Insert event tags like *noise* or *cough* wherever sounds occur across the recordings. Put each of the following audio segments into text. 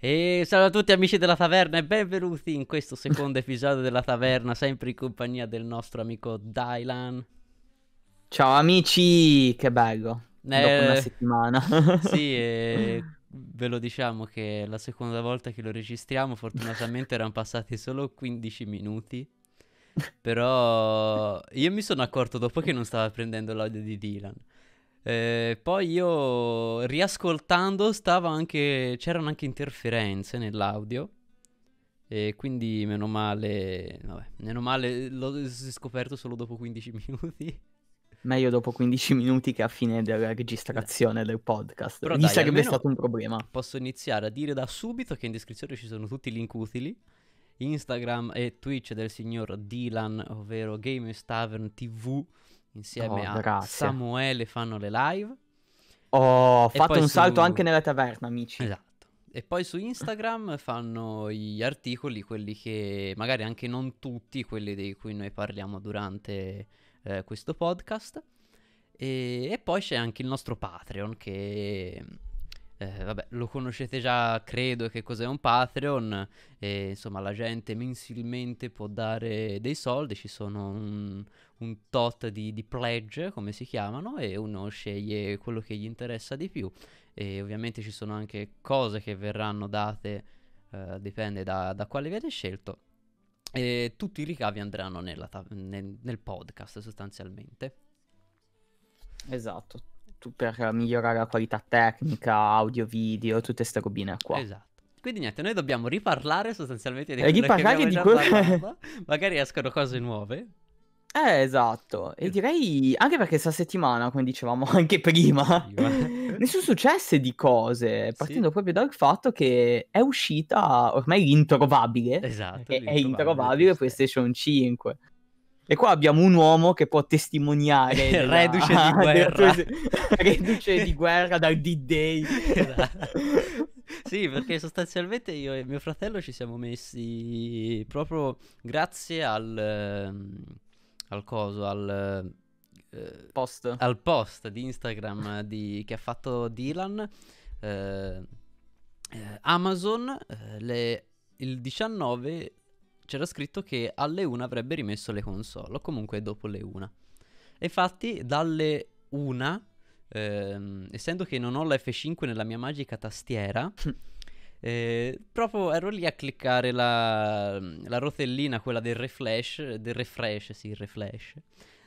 E salve a tutti amici della taverna e benvenuti in questo secondo *laughs* episodio della taverna, sempre in compagnia del nostro amico Dylan. Ciao amici, che bello. Eh, Dopo una settimana. *laughs* sì, eh, *laughs* ve lo diciamo che la seconda volta che lo registriamo fortunatamente erano passati solo 15 minuti. Però io mi sono accorto dopo che non stava prendendo l'audio di Dylan. Eh, poi io riascoltando stavo anche, c'erano anche interferenze nell'audio. E quindi meno male, vabbè, meno male l'ho scoperto solo dopo 15 *laughs* minuti. Meglio dopo 15 minuti che a fine della registrazione del podcast. Però Mi dai, sarebbe stato un problema. Posso iniziare a dire da subito che in descrizione ci sono tutti i link utili. Instagram e Twitch del signor Dylan, ovvero Games Tavern TV insieme oh, a grazie. Samuele fanno le live. Ho oh, fatto un salto anche nella taverna, amici. Esatto. E poi su Instagram fanno gli articoli, quelli che magari anche non tutti, quelli di cui noi parliamo durante eh, questo podcast. E... e poi c'è anche il nostro Patreon che eh, vabbè, lo conoscete già, credo, che cos'è un Patreon. E, insomma, la gente mensilmente può dare dei soldi, ci sono un, un tot di, di, pledge, come si chiamano, e uno sceglie quello che gli interessa di più. E ovviamente ci sono anche cose che verranno date, eh, dipende da, da quale viene scelto. E tutti i ricavi andranno ta- nel, nel podcast sostanzialmente. Esatto, per migliorare la qualità tecnica, audio, video, tutte queste robine qua. Esatto. Quindi niente, noi dobbiamo riparlare sostanzialmente di quello riparlare di quello... parlato, magari escono cose nuove. Eh, esatto. E direi anche perché questa settimana, come dicevamo *laughs* anche prima, ne sono successe di cose, partendo sì. proprio dal fatto che è uscita ormai l'introvabile. Esatto. L'introvabile è introvabile PlayStation 5. E qua abbiamo un uomo che può testimoniare della... *laughs* reduce di *laughs* guerra, *laughs* reduce di guerra dal D-Day. Esatto. sì, perché sostanzialmente io e mio fratello ci siamo messi proprio grazie al, ehm, al coso, al eh, post. al post di Instagram di, che ha fatto Dylan. Eh, eh, Amazon eh, le, il 19 c'era scritto che alle 1 avrebbe rimesso le console, o comunque dopo le 1. infatti dalle 1, ehm, essendo che non ho la F5 nella mia magica tastiera, *laughs* eh, proprio ero lì a cliccare la, la rotellina, quella del refresh, del refresh, sì, refresh,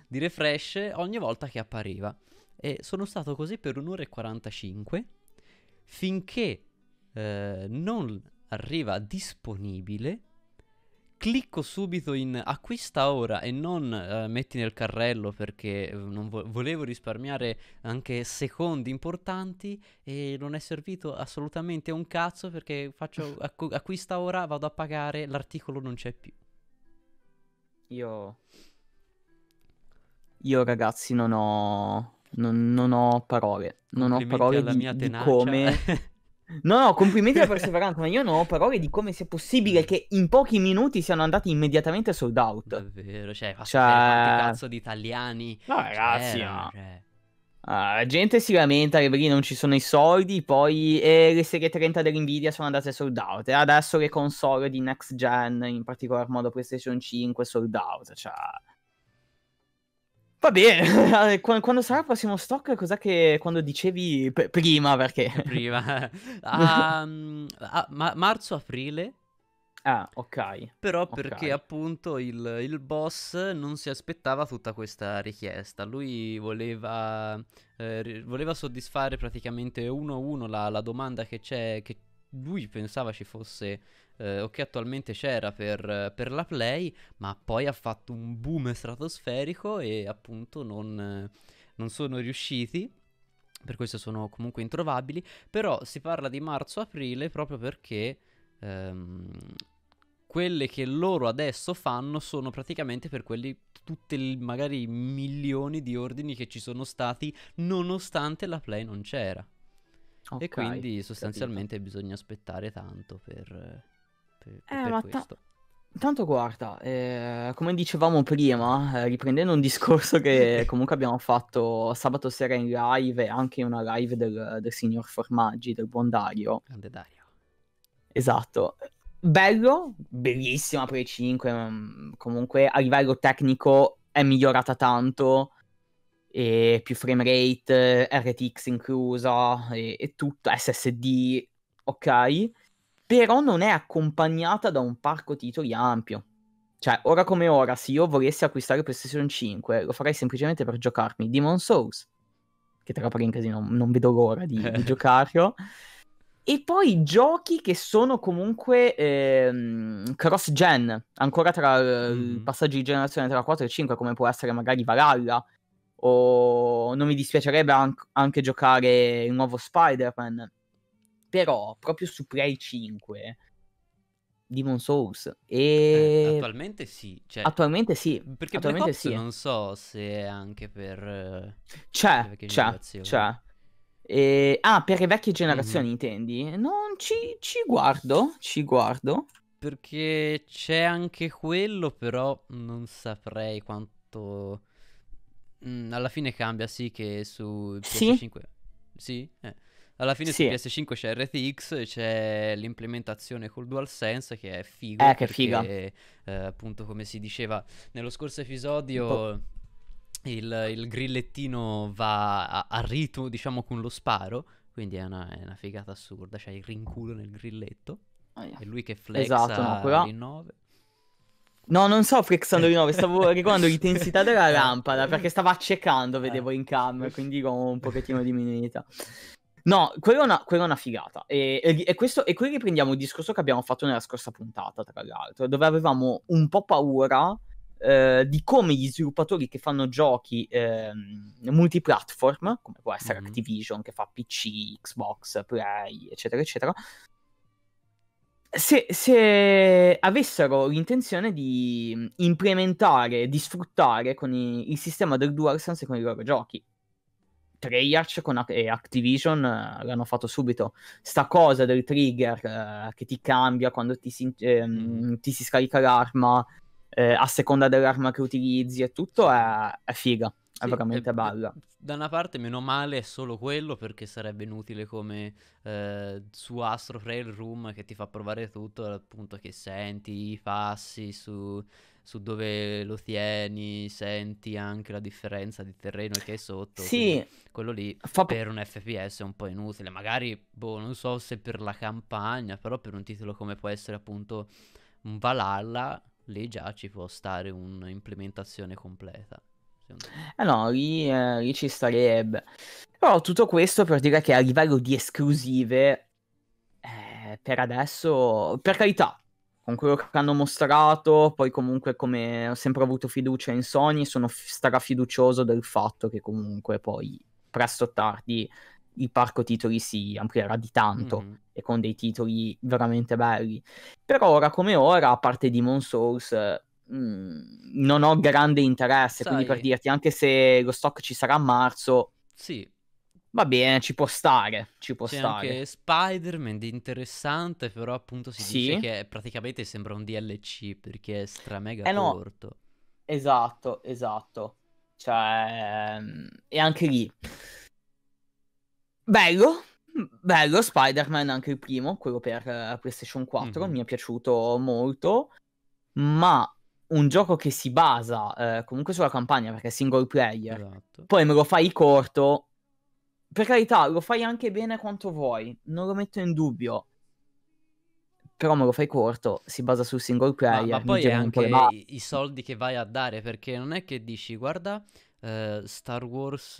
di refresh ogni volta che appariva. E sono stato così per un'ora e 45 finché eh, non arriva disponibile clicco subito in acquista ora e non eh, metti nel carrello perché eh, vo- volevo risparmiare anche secondi importanti e non è servito assolutamente un cazzo perché faccio *laughs* acqu- acquista ora, vado a pagare, l'articolo non c'è più. Io... Io ragazzi non ho... Non, non ho parole, non ho parole di, di come... *laughs* No, no, complimenti alla *laughs* perseveranza, ma io non ho parole di come sia possibile che in pochi minuti siano andati immediatamente sold out. Davvero, cioè, fa cioè... quanti cazzo di italiani. No, cioè, ragazzi, no. Cioè... Ah, la gente si lamenta che lì non ci sono i soldi, poi eh, le serie 30 dell'Nvidia sono andate sold out e adesso le console di next gen, in particolar modo PlayStation 5, sold out, cioè... Va bene, *laughs* eh, quando sarà il prossimo stock, cos'è che quando dicevi P- prima perché? Prima, um, *laughs* *laughs* a, marzo-aprile. Ah, ok. Però okay. perché appunto il, il, boss non si aspettava tutta questa richiesta, lui voleva, eh, voleva soddisfare praticamente uno a uno la, la domanda che c'è, che lui pensava ci fosse eh, o che attualmente c'era per, eh, per, la Play, ma poi ha fatto un boom stratosferico e appunto non, eh, non sono riusciti per questo sono comunque introvabili, però si parla di marzo-aprile proprio perché ehm, quelle che loro adesso fanno sono praticamente per quelli tutti magari milioni di ordini che ci sono stati nonostante la play non c'era. Okay, e quindi sostanzialmente capito. bisogna aspettare tanto per eh, per, per eh, ma questo. Ta- Intanto guarda, eh, come dicevamo prima, eh, riprendendo un discorso che *laughs* comunque abbiamo fatto sabato sera in live e anche in una live del, del signor Formaggi, del buon Dario. Grande Dario. Esatto. Bello, bellissima Play 5, mm, comunque a livello tecnico è migliorata tanto, più frame rate, RTX inclusa e, e tutto, SSD, ok però non è accompagnata da un parco titoli ampio. Cioè, ora come ora, se io volessi acquistare PlayStation 5, lo farei semplicemente per giocarmi Demon Souls, che tra parentesi non, non vedo l'ora di, di eh. giocarlo, e poi giochi che sono comunque ehm, cross-gen, ancora tra mm. il mm-hmm. passaggio di generazione tra 4 e 5, come può essere magari Valhalla, o non mi dispiacerebbe an- anche giocare il nuovo Spider-Man, però proprio su Play 5 Demon Souls e... Eh, attualmente sì cioè... attualmente sì perché attualmente sì. non so se è anche per eh, c'è c'è c'è e... ah per le vecchie mhm. generazioni mm-hmm. intendi non ci, ci guardo ci guardo perché c'è anche quello però non saprei quanto mm, alla fine cambia sì che su PS5 sì, sì? Eh. Alla fine sì. su PS5 c'è RTX, c'è l'implementazione col DualSense che è figo. Eh, che perché, figa. Eh, appunto, come si diceva nello scorso episodio, boh. il, il, grillettino va a, a ritmo, diciamo, con lo sparo. Quindi è una, è una figata assurda. C'è il rinculo nel grilletto. Oh, È lui che flexa esatto, no, però... l'innove. No, non so flexando di 9, stavo *laughs* riguardando l'intensità della eh. lampada perché stava accecando, vedevo eh. in cam, quindi ho un pochettino diminuita. No, quella è una, quella è una figata. E, e, e, questo, e qui riprendiamo il discorso che abbiamo fatto nella scorsa puntata, tra l'altro, dove avevamo un po' paura eh, di come gli sviluppatori che fanno giochi eh, multiplatform, come può essere mm-hmm. Activision che fa PC, Xbox, Play, eccetera, eccetera, se, se, avessero l'intenzione di implementare, di sfruttare con i, il sistema del DualSense con i loro giochi. Treyarch con, e Activision eh, l'hanno fatto subito. Sta cosa del trigger eh, che ti cambia quando ti si, ehm, mm. ti si scarica l'arma eh, a seconda dell'arma che utilizzi e tutto è, è figa, è sì, veramente è, eh, bella. Da una parte meno male è solo quello perché sarebbe inutile come eh, su Astro Trail Room che ti fa provare tutto appunto che senti i passi su su dove lo tieni, senti anche la differenza di terreno che è sotto. Sì, quello lì fa... per un FPS è un po' inutile. Magari, boh, non so se per la campagna, però per un titolo come può essere appunto un Valhalla, lì già ci può stare un'implementazione completa. Eh no, lì, eh, lì ci starebbe. Però tutto questo per dire che a livello di esclusive, eh, per adesso, per carità, con quello che hanno mostrato, poi comunque come ho sempre avuto fiducia in Sony, sono f- strafiducioso del fatto che comunque poi presto o tardi il parco titoli si amplierà di tanto mm. e con dei titoli veramente belli. Però ora come ora, a parte Demon Souls, mh, mm, non ho grande interesse, Sai. quindi per dirti, anche se lo stock ci sarà a marzo, sì. Va bene, ci può stare, ci può C'è stare. anche Spider-Man di interessante, però appunto si sì. dice che praticamente sembra un DLC perché è stramega eh no. corto. Esatto, esatto. Cioè, ehm, e anche lì. Bello, bello Spider-Man, anche il primo, quello per eh, PlayStation 4, mm-hmm. mi è piaciuto molto, ma un gioco che si basa uh, comunque sulla campagna perché è single player, esatto. poi me lo fai corto, per carità, lo fai anche bene quanto vuoi, non lo metto in dubbio. Però me lo fai corto, si basa sul single player. Ma, ma poi è anche i, i, soldi che vai a dare, perché non è che dici, guarda, eh, Star Wars,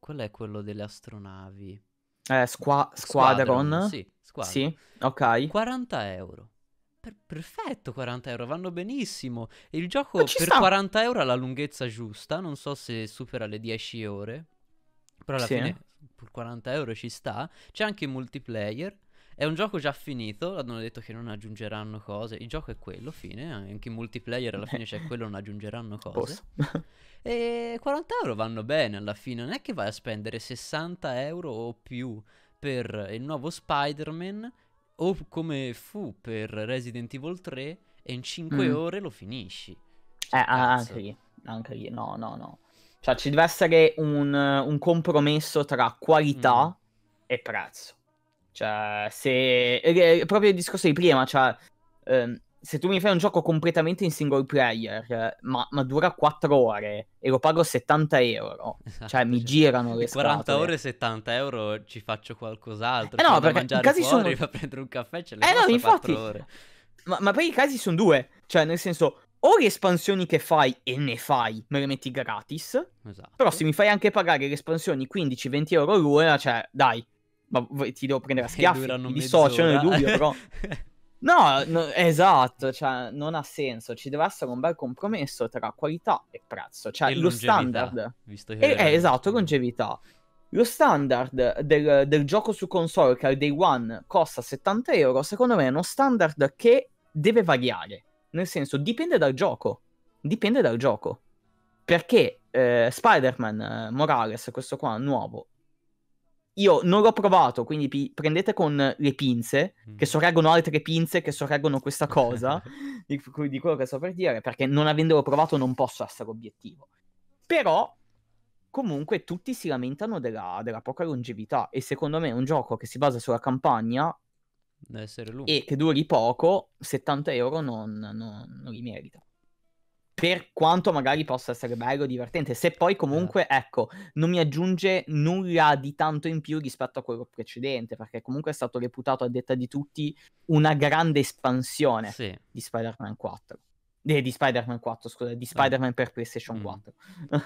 qual è quello delle astronavi? Eh, squa- Squadron. Squadron. Sì, squadron. sì, ok. 40 euro. Per- perfetto, 40 euro, vanno benissimo. Il gioco per sta. 40 euro ha la lunghezza giusta, non so se supera le 10 ore. Però alla sì. fine pur 40 euro ci sta. C'è anche il multiplayer. È un gioco già finito, hanno detto che non aggiungeranno cose. Il gioco è quello, fine. Anche in multiplayer alla fine c'è eh. quello, non aggiungeranno cose. e 40 euro vanno bene alla fine. Non è che vai a spendere 60 euro o più per il nuovo Spider-Man o come fu per Resident Evil 3 e in 5 mm. ore lo finisci. Eh, cioè, eh, anche lì, anche lì, no, no, no. Cioè, ci deve essere un, un compromesso tra qualità mm. e prezzo. Cioè, se... È eh, eh, proprio il discorso di prima, cioè... Ehm, se tu mi fai un gioco completamente in single player, ma, ma dura 4 ore e lo pago 70 euro, esatto, cioè mi cioè, girano le 40 40 ore e 70 euro ci faccio qualcos'altro. Eh no, cioè, perché i casi fuori, sono... fa *laughs* prendere un caffè, ce le eh no, infatti... ore. Ma, ma poi i casi sono due, cioè nel senso o le espansioni che fai e ne fai, me le metti gratis. Esatto. Però se mi fai anche pagare le espansioni 15-20 euro l'una, cioè dai, ma ti devo prendere a *laughs* schiaffi. Mi dissocio nel dubbio, però. *laughs* no, no, esatto, cioè non ha senso. Ci deve essere un bel compromesso tra qualità e prezzo. Cioè e lo standard. Visto che e, eh, è... Eh, esatto, longevità. Lo standard del, del gioco su console che al day one costa 70 euro, secondo me è uno standard che deve variare nel senso, dipende dal gioco. Dipende dal gioco. Perché eh, Spider-Man eh, Morales, questo qua, nuovo, io non l'ho provato, quindi pi- prendete con le pinze, mm. che sorreggono altre pinze, che sorreggono questa cosa, *laughs* di, di quello che sto per dire, perché non avendolo provato non posso essere obiettivo. Però, comunque, tutti si lamentano della, della poca longevità e secondo me un gioco che si basa sulla campagna Deve essere lungo. E che duri poco, 70 euro non, non, non li merita per quanto magari possa essere bello e divertente, se poi comunque, eh. ecco, non mi aggiunge nulla di tanto in più rispetto a quello precedente, perché comunque è stato reputato, a detta di tutti, una grande espansione sì. di Spider-Man 4. Eh, di Spider-Man 4, scusa, di eh. Spider-Man eh. per PlayStation 4. Mm.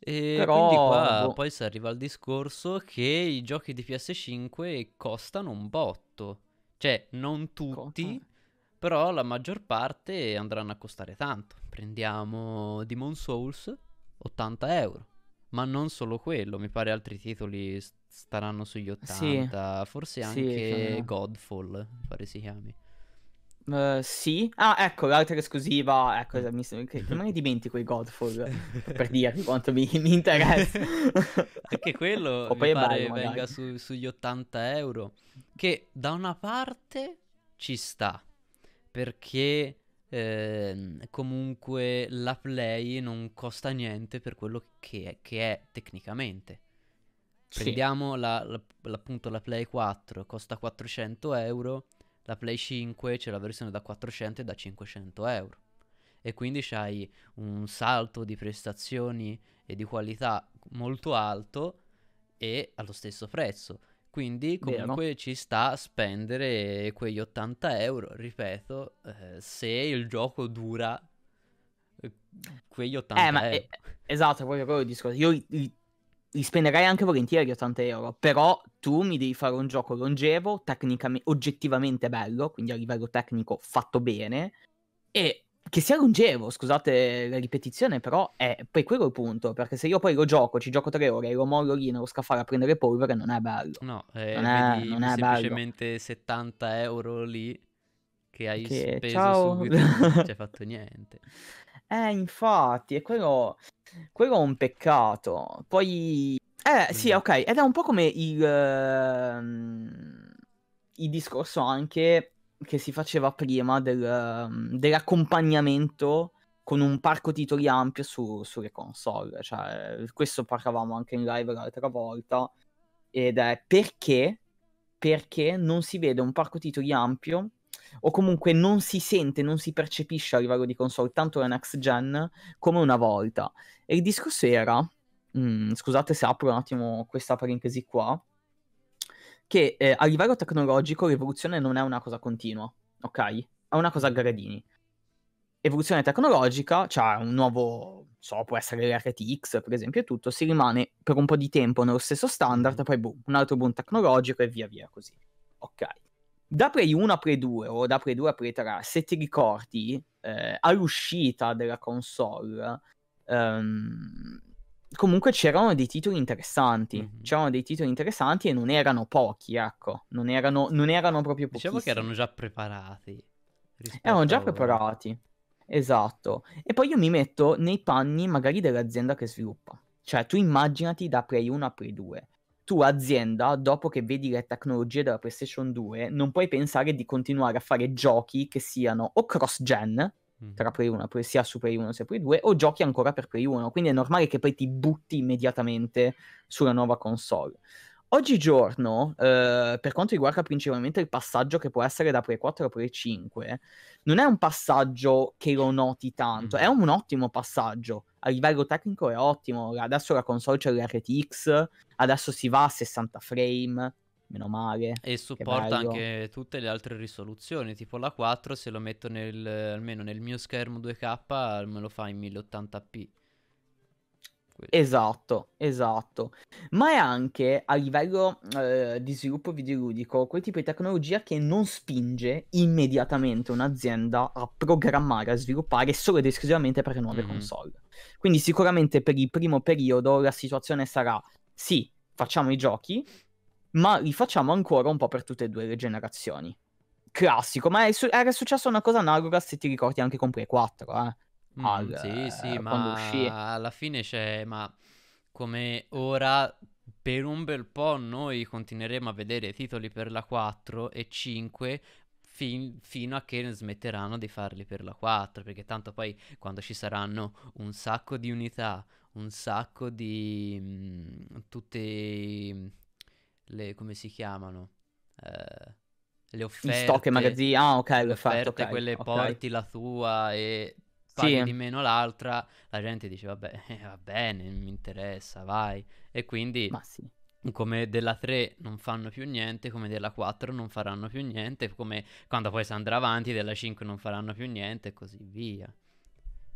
E *laughs* Però... qua boh. poi si arriva al discorso che i giochi di PS5 costano un botto tutto. Cioè, non tutti, Co- eh. però la maggior parte andranno a costare tanto. Prendiamo Demon Souls, 80 euro. Ma non solo quello, mi pare altri titoli staranno sugli 80, sì. forse anche sì, Godfall, mi pare si chiami. Uh, sì. Ah, ecco, l'altra esclusiva. Ecco, mm. mi, che, me ne dimentico i Godfall *laughs* per dirvi quanto mi, mi interessa. *laughs* Anche quello o mi pare bello, venga su, sugli 80 euro. Che da una parte ci sta, perché eh, comunque la Play non costa niente per quello che è, che è tecnicamente. Prendiamo sì. la, la, appunto la Play 4, costa 400 euro la Play 5 c'è la versione da 400 e da 500 euro. E quindi c'hai un salto di prestazioni e di qualità molto alto e allo stesso prezzo. Quindi comunque Vero. ci sta a spendere quegli 80 euro, ripeto, eh, se il gioco dura eh, quegli 80 eh, ma, eh, esatto, proprio quello il discorso. Io i, li spenderei anche volentieri 80 euro, però tu mi devi fare un gioco longevo, tecnicamente, oggettivamente bello, quindi a livello tecnico fatto bene, e che sia longevo, scusate la ripetizione, però è poi quello il punto, perché se io poi lo gioco, ci gioco tre ore e lo mollo lì nello scaffale a prendere polvere, non è bello. No, eh, non è, non è semplicemente bello. 70 euro lì che hai che, speso ciao. subito, non ci hai fatto niente. *laughs* Eh, infatti, è quello... quello è un peccato. Poi... Eh, sì, mm. ok, ed è un po' come il... Uh, il discorso anche che si faceva prima del, ehm, dell'accompagnamento con un parco titoli ampio su, sulle console. Cioè, questo parlavamo anche in live l'altra volta. Ed è perché, perché non si vede un parco titoli ampio o comunque non si sente, non si percepisce a livello di console, tanto la next gen, come una volta. E il discorso era, mh, mm, scusate se apro un attimo questa parentesi qua, che eh, a livello tecnologico l'evoluzione non è una cosa continua, ok? È una cosa a gradini. Evoluzione tecnologica, cioè un nuovo, so, può essere l'RTX per esempio, e tutto, si rimane per un po' di tempo nello stesso standard, mm. poi boom, un altro boom tecnologico e via via così. Ok da Prey 1 a Prey 2 o da Prey 2 a Prey 3, se ti ricordi, eh, all'uscita della console, ehm, comunque c'erano dei titoli interessanti. Mm-hmm. C'erano dei titoli interessanti e non erano pochi, ecco. Non erano, non erano proprio pochi. Diciamo che erano già preparati. Erano già preparati. Esatto. E poi io mi metto nei panni magari dell'azienda che sviluppa. Cioè, tu immaginati da Prey 1 a Prey 2 tu azienda, dopo che vedi le tecnologie della PlayStation 2, non puoi pensare di continuare a fare giochi che siano o cross-gen, mm. tra Play 1, sia su Play 1 sia Play 2, o giochi ancora per Play 1, quindi è normale che poi ti butti immediatamente sulla nuova console. Oggigiorno, eh, per quanto riguarda principalmente il passaggio che può essere da Play 4 a Play 5, non è un passaggio che lo noti tanto, mm. è un ottimo passaggio, a ah, livello tecnico è ottimo. Adesso la console c'è l'RTX, adesso si va a 60 frame. Meno male. E supporta anche tutte le altre risoluzioni, tipo la 4, se lo metto nel, almeno nel mio schermo 2K me lo fa in 1080p. Quello. Esatto, esatto. Ma è anche a livello eh, di sviluppo videoludico quel tipo di tecnologia che non spinge immediatamente un'azienda a programmare, a sviluppare solo ed esclusivamente per nuove mm-hmm. console. Quindi sicuramente per il primo periodo la situazione sarà sì, facciamo i giochi, ma li facciamo ancora un po' per tutte e due le generazioni. Classico, ma su- era successa una cosa analoga se ti ricordi anche con Play 4, eh Mm, al, sì, sì, eh, ma uscì. alla fine c'è, ma come ora per un bel po' noi continueremo a vedere titoli per la 4 e 5 fin- fino a che smetteranno di farli per la 4, perché tanto poi quando ci saranno un sacco di unità, un sacco di mh, mm, tutte le come si chiamano? Eh, le offerte, stock e magazzini. Ah, ok, le offerte, fatto, okay, quelle okay. porti la tua e paghi sì. di meno l'altra, la gente dice vabbè, *laughs* eh, va bene, mi interessa, vai. E quindi sì. come della 3 non fanno più niente, come della 4 non faranno più niente, come quando poi si andrà avanti della 5 non faranno più niente e così via.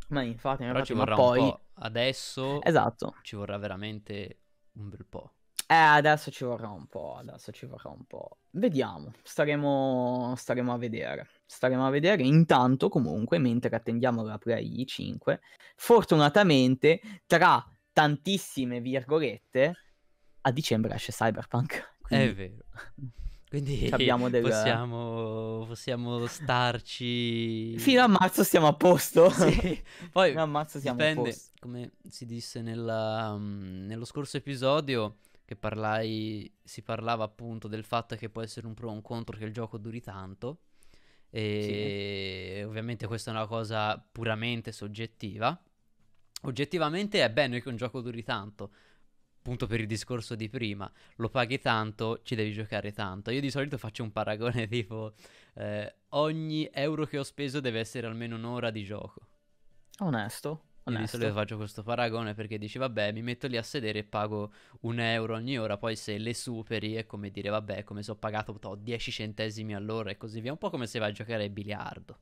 Ma infatti, Però infatti, ci vorrà poi... un po'. Adesso esatto. ci vorrà veramente un bel po'. Eh, adesso ci vorrà un po', adesso ci vorrà un po'. Vediamo, staremo, staremo a vedere staremo a vedere. Intanto, comunque, mentre attendiamo la Play 5, fortunatamente, tra tantissime virgolette, a dicembre esce Cyberpunk. *laughs* Quindi... È vero. Quindi *laughs* del... possiamo, possiamo, starci... Fino a marzo siamo a posto. *laughs* Sì. Poi Fino a marzo siamo dipende, a posto. Come si disse nella, um, nello scorso episodio, che parlai, si parlava appunto del fatto che può essere un pro o un contro che il gioco duri tanto. E sì. ovviamente questa è una cosa puramente soggettiva. Oggettivamente è bene che un gioco duri tanto. Punto per il discorso di prima, lo paghi tanto, ci devi giocare tanto. Io di solito faccio un paragone *laughs* tipo eh, ogni euro che ho speso deve essere almeno un'ora di gioco. Onesto. Onesto. Io di solito faccio questo paragone perché dici vabbè mi metto lì a sedere e pago un euro ogni ora, poi se le superi è come dire vabbè come se ho pagato to, 10 centesimi all'ora e così via, un po' come se vai a giocare ai biliardo.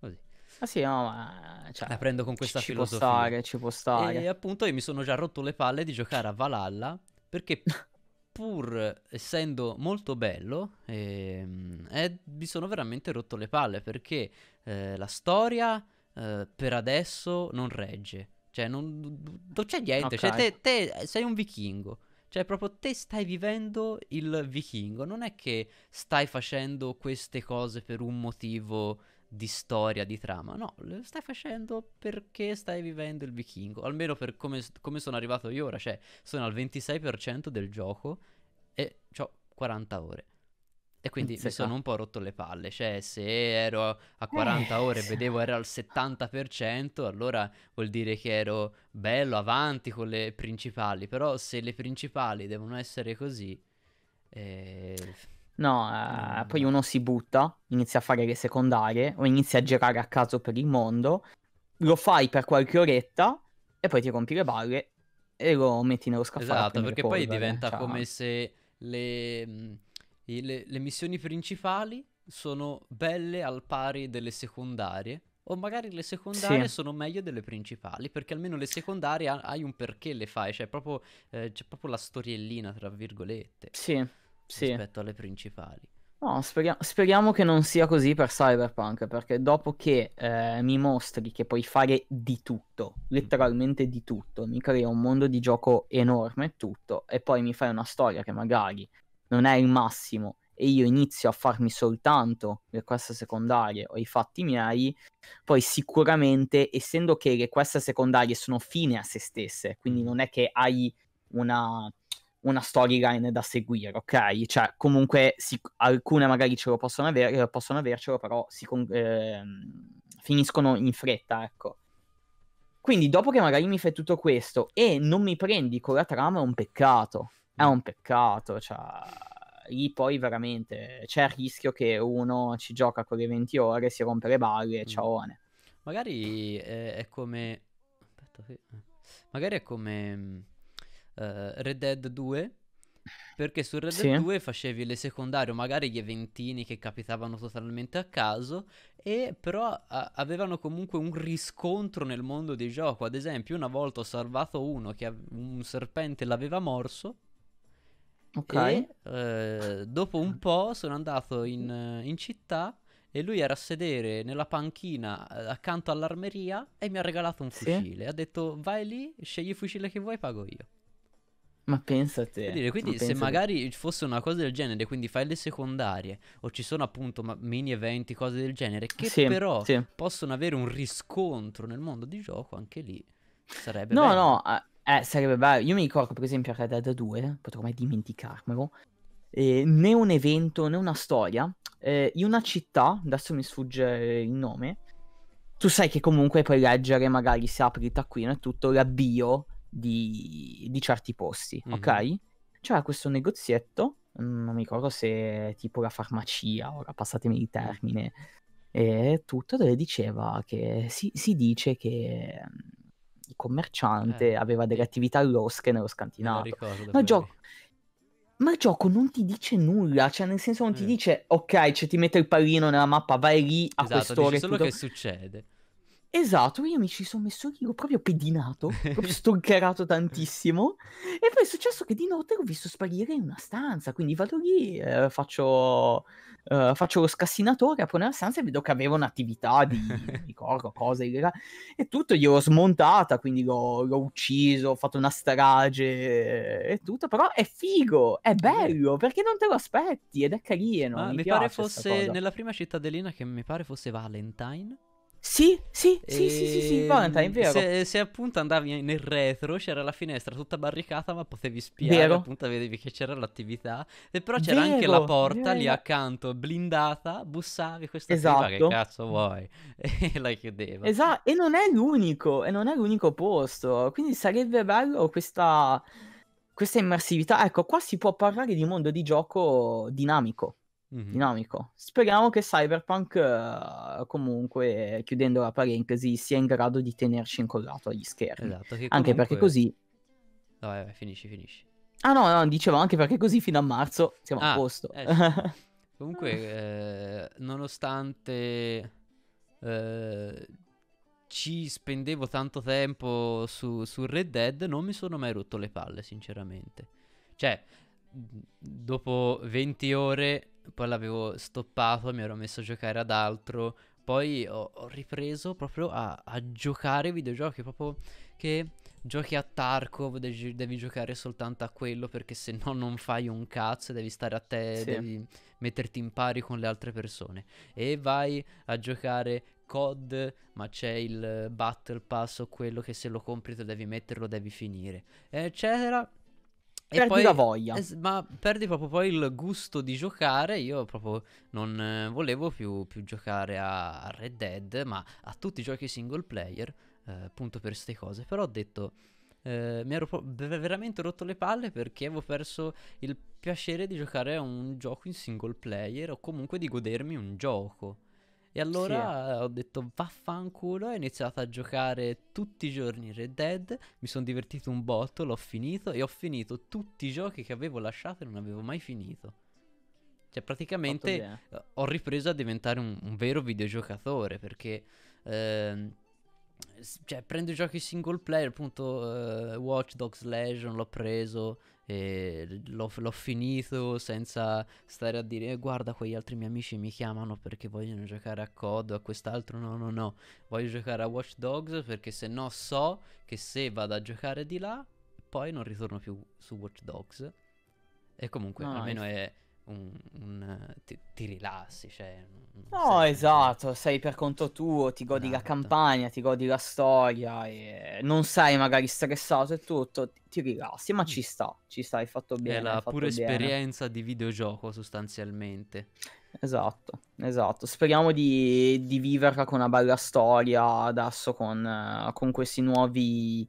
Così. Ah sì, no, ma... Cioè, la prendo con questa ci filosofia. Ci può stare, ci può stare. E appunto io mi sono già rotto le palle di giocare a Valhalla perché *laughs* pur essendo molto bello, eh, eh, mi sono veramente rotto le palle perché eh, la storia eh, per adesso non regge. Cioè, non, non c'è niente. Cioè, okay. Cioè, te, te, sei un vichingo. Cioè, proprio te stai vivendo il vichingo. Non è che stai facendo queste cose per un motivo di storia, di trama. No, le stai facendo perché stai vivendo il vichingo. Almeno per come, come sono arrivato io ora. Cioè, sono al 26% del gioco e ho 40 ore. E quindi mi sono un po' rotto le palle, cioè se ero a 40 eh, ore e vedevo era al 70%, allora vuol dire che ero bello avanti con le principali, però se le principali devono essere così... Eh... No, eh, poi uno si butta, inizia a fare le secondarie o inizia a girare a caso per il mondo, lo fai per qualche oretta e poi ti rompi le balle e lo metti nello scaffale. Esatto, perché poi diventa cioè... come se le le, le missioni principali sono belle al pari delle secondarie. O magari le secondarie sì. sono meglio delle principali, perché almeno le secondarie ha, hai un perché le fai, cioè proprio, eh, c'è proprio la storiellina, tra virgolette, sì, rispetto sì. alle principali. No, speriamo, speriamo, che non sia così per Cyberpunk, perché dopo che eh, mi mostri che puoi fare di tutto, letteralmente di tutto, mi crea un mondo di gioco enorme tutto, e poi mi fai una storia che magari non è il massimo e io inizio a farmi soltanto le queste secondarie o i fatti miei, poi sicuramente, essendo che le queste secondarie sono fine a se stesse, quindi mm. non è che hai una, una storyline da seguire, ok? Cioè, comunque si, alcune magari ce lo possono, aver, eh, possono avercelo, però si, eh, finiscono in fretta, ecco. Quindi dopo che magari mi fai tutto questo e non mi prendi con la trama è un peccato, è un peccato. Cioè, lì poi veramente c'è il rischio che uno ci gioca con le 20 ore, si rompe le balle e mm. ciaone. Magari è, eh, è come. Aspetta, sì. Eh. Magari è come uh, Red Dead 2. Perché su Red Dead 2 facevi le secondarie o magari gli eventini che capitavano totalmente a caso, e però a- avevano comunque un riscontro nel mondo di gioco. Ad esempio, una volta ho salvato uno che un serpente l'aveva morso Ok. E, eh, dopo un po' sono andato in, eh, in, città e lui era a sedere nella panchina eh, accanto all'armeria e mi ha regalato un fucile. Sì? Ha detto vai lì, scegli il fucile che vuoi, pago io. Ma pensa a te. Dire, quindi, ma se magari fosse una cosa del genere, quindi fai le secondarie o ci sono appunto mini eventi, cose del genere, che sì, però sì. possono avere un riscontro nel mondo di gioco, anche lì sarebbe. No, bello. no, a- eh, sarebbe bello. Io mi ricordo, per esempio, a Red Dead 2, potrò mai dimenticarmelo, eh, né un evento né una storia, eh, in una città, adesso mi sfugge il nome, tu sai che comunque puoi leggere, magari si apre il taccuino e tutto, l'avvio di, di certi posti, mm-hmm. ok? C'era questo negozietto, mm, non mi ricordo se tipo la farmacia, ora passatemi il termine, e tutto, dove diceva che si, si dice che commerciante, eh. aveva delle attività all'osche nello scantinato. Ricordo, ma, gio- ma il gioco non ti dice nulla, cioè nel senso non ti mm. dice ok, cioè ti mette il pallino nella mappa, vai lì a esatto, quest'ora. Dici solo tutto... che succede. Esatto, io mi ci sono messo lì, l'ho proprio pedinato, proprio *laughs* stoncherato tantissimo. E poi è successo che di notte l'ho visto sparire in una stanza. Quindi vado lì, eh, faccio, eh, faccio, lo scassinatore, apro nella stanza e vedo che aveva un'attività di, di corpo, cose, e tutto. Gliel'ho smontata, quindi l'ho, l'ho, ucciso, ho fatto una strage e tutto. Però è figo, è bello, perché non te lo aspetti ed è carino. Ma mi, mi pare fosse nella prima cittadellina che mi pare fosse Valentine. Sì, sì, sì, sì, sì, sì, ehm, Valentine, vero. Se, se, appunto andavi nel retro c'era la finestra tutta barricata, ma potevi spiare, vero. appunto vedevi che c'era l'attività. E però c'era vero, anche la porta lì accanto, blindata, bussavi questa esatto. che cazzo vuoi? *laughs* E la chiudeva. Esatto, e non è l'unico, e non è l'unico posto. Quindi sarebbe bello questa, questa immersività. Ecco, qua si può parlare di mondo di gioco dinamico mm-hmm. dinamico. Speriamo che Cyberpunk, uh, comunque, chiudendo la parentesi, sia in grado di tenerci incollato agli schermi. Esatto, comunque... Anche perché così... No, vai, vai, finisci, finisci. Ah no, no, dicevo anche perché così fino a marzo siamo ah, a posto. Eh, *laughs* comunque, eh, nonostante... Eh, ci spendevo tanto tempo su, su, Red Dead, non mi sono mai rotto le palle, sinceramente. Cioè, dopo 20 ore poi l'avevo stoppato, mi ero messo a giocare ad altro, poi ho, ho ripreso proprio a, a giocare videogiochi, proprio che giochi a Tarkov, devi, devi, giocare soltanto a quello perché se no non fai un cazzo, devi stare a te, sì. devi metterti in pari con le altre persone. E vai a giocare COD, ma c'è il eh, Battle Pass o quello che se lo compri te devi metterlo, devi finire, eccetera. E perdi poi, la voglia. Es- ma perdi proprio poi il gusto di giocare. Io proprio non eh, volevo più, più, giocare a Red Dead, ma a tutti i giochi single player, eh, punto per queste cose. Però ho detto, eh, mi ero pro- veramente rotto le palle perché avevo perso il piacere di giocare a un gioco in single player o comunque di godermi un gioco. E allora sì. ho detto vaffanculo, ho iniziato a giocare tutti i giorni Red Dead, mi sono divertito un botto, l'ho finito e ho finito tutti i giochi che avevo lasciato e non avevo mai finito. Cioè praticamente ho ripreso a diventare un, un vero videogiocatore perché... Ehm, cioè, prendo i giochi single player, appunto uh, Watch Dogs Legion l'ho preso, l'ho, l'ho, finito senza stare a dire eh, guarda quegli altri miei amici mi chiamano perché vogliono giocare a COD a quest'altro no no no voglio giocare a Watch Dogs perché se no so che se vado a giocare di là poi non ritorno più su Watch Dogs e comunque no, almeno è, un, un, ti, ti, rilassi. Cioè, no, sei... esatto, sei per conto tuo, ti godi esatto. la campagna, ti godi la storia, non sei magari stressato e tutto, ti, rilassi, ma ci sta, ci sta, hai fatto bene. È la pura bene. esperienza di videogioco sostanzialmente. Esatto, esatto. Speriamo di, di viverla con una bella storia adesso con, con questi nuovi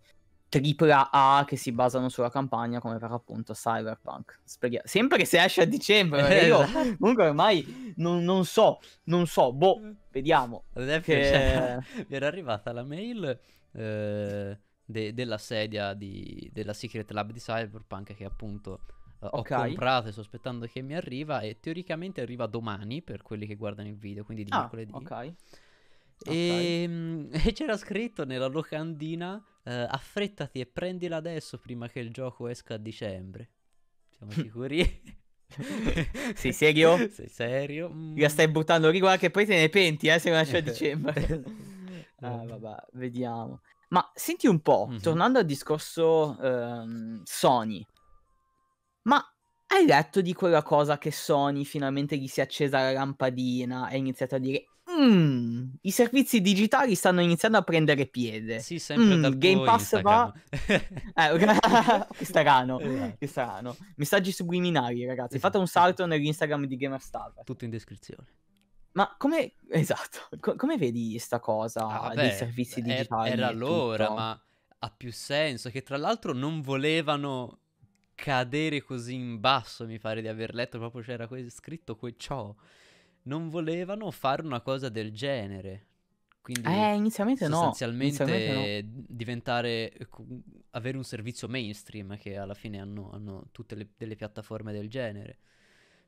AAA che si basano sulla campagna come per appunto Cyberpunk. Speriamo. Sempre che se esce a dicembre, *laughs* io esatto. comunque ormai non, non, so, non so, boh, mm. vediamo. Ad esempio, che... *laughs* mi era arrivata la mail eh, de- della sedia di, della Secret Lab di Cyberpunk che appunto eh, okay. ho comprato e sospettando che mi arriva e teoricamente arriva domani per quelli che guardano il video, quindi di ah, mercoledì. Ok. E, ehm, okay. *laughs* e c'era scritto nella locandina Uh, affrettati e prendila adesso prima che il gioco esca a dicembre. Siamo *laughs* sicuri? Sei serio? Sei *laughs* serio? Mm. La stai buttando lì, guarda che poi te ne penti, eh, se non esce a dicembre. *laughs* ah, vabbè, vediamo. Ma senti un po', mm-hmm. tornando al discorso ehm, Sony, ma hai letto di quella cosa che Sony finalmente gli si è accesa la lampadina e ha iniziato a dire Mm, I servizi digitali stanno iniziando a prendere piede. Sì, sempre mm, dal Game Pass Instagram. va. Diciamo. *laughs* Eh, *laughs* che strano, esatto. che strano. Messaggi subliminali, ragazzi. Fate un esatto. salto nell'Instagram di Gamerstar. Tutto in descrizione. Ma come esatto, co- come vedi questa cosa ah, vabbè, dei servizi digitali? Era allora, ma ha più senso che tra l'altro non volevano cadere così in basso, mi pare di aver letto, proprio c'era scritto que- ciò non volevano fare una cosa del genere. Quindi eh, inizialmente sostanzialmente no. Inizialmente diventare ecco, avere un servizio mainstream che alla fine hanno, hanno tutte le, delle piattaforme del genere.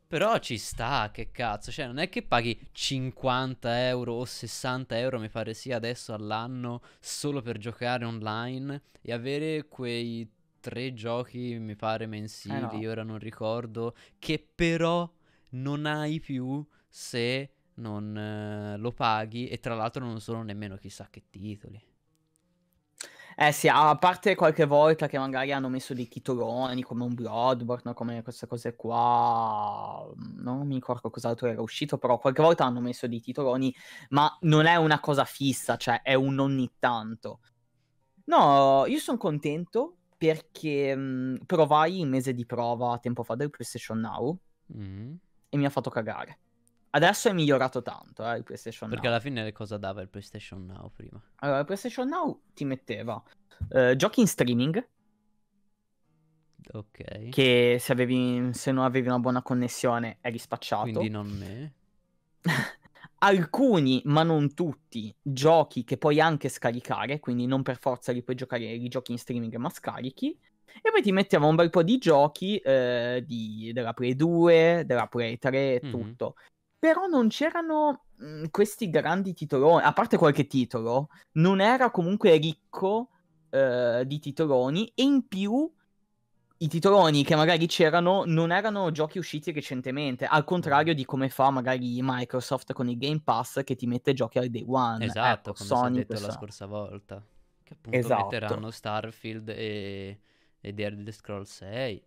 Però ci sta, che cazzo, cioè non è che paghi 50 euro o 60 euro, mi pare sia adesso all'anno, solo per giocare online e avere quei tre giochi, mi pare, mensili, eh no. ora non ricordo, che però non hai più se non eh, lo paghi e tra l'altro non sono nemmeno chissà che titoli. Eh sì, a parte qualche volta che magari hanno messo dei titoloni come un Bloodborne, come queste cose qua, non mi ricordo cos'altro era uscito, però qualche volta hanno messo dei titoloni, ma non è una cosa fissa, cioè è un ogni tanto. No, io sono contento perché mh, provai il mese di prova tempo fa del PlayStation Now mm. e mi ha fatto cagare. Adesso è migliorato tanto eh, il PlayStation Perché Now. alla fine cosa dava il PlayStation Now prima? Allora, il PlayStation Now ti metteva eh, giochi in streaming. Ok. Che se, avevi, se, non avevi una buona connessione eri spacciato. Quindi non me. *laughs* Alcuni, ma non tutti, giochi che puoi anche scaricare, quindi non per forza li puoi giocare, li giochi in streaming ma scarichi. E poi ti mettiamo un bel po' di giochi eh, di, della Play 2, della Play 3 e mm-hmm. tutto però non c'erano mm, questi grandi titoloni, a parte qualche titolo, non era comunque ricco eh, di titoloni e in più i titoloni che magari c'erano non erano giochi usciti recentemente, al contrario di come fa magari Microsoft con il Game Pass che ti mette giochi al day one. Esatto, eh, come Sony detto questa... la scorsa volta. Che appunto esatto. metteranno Starfield e, e The Elder Scrolls 6.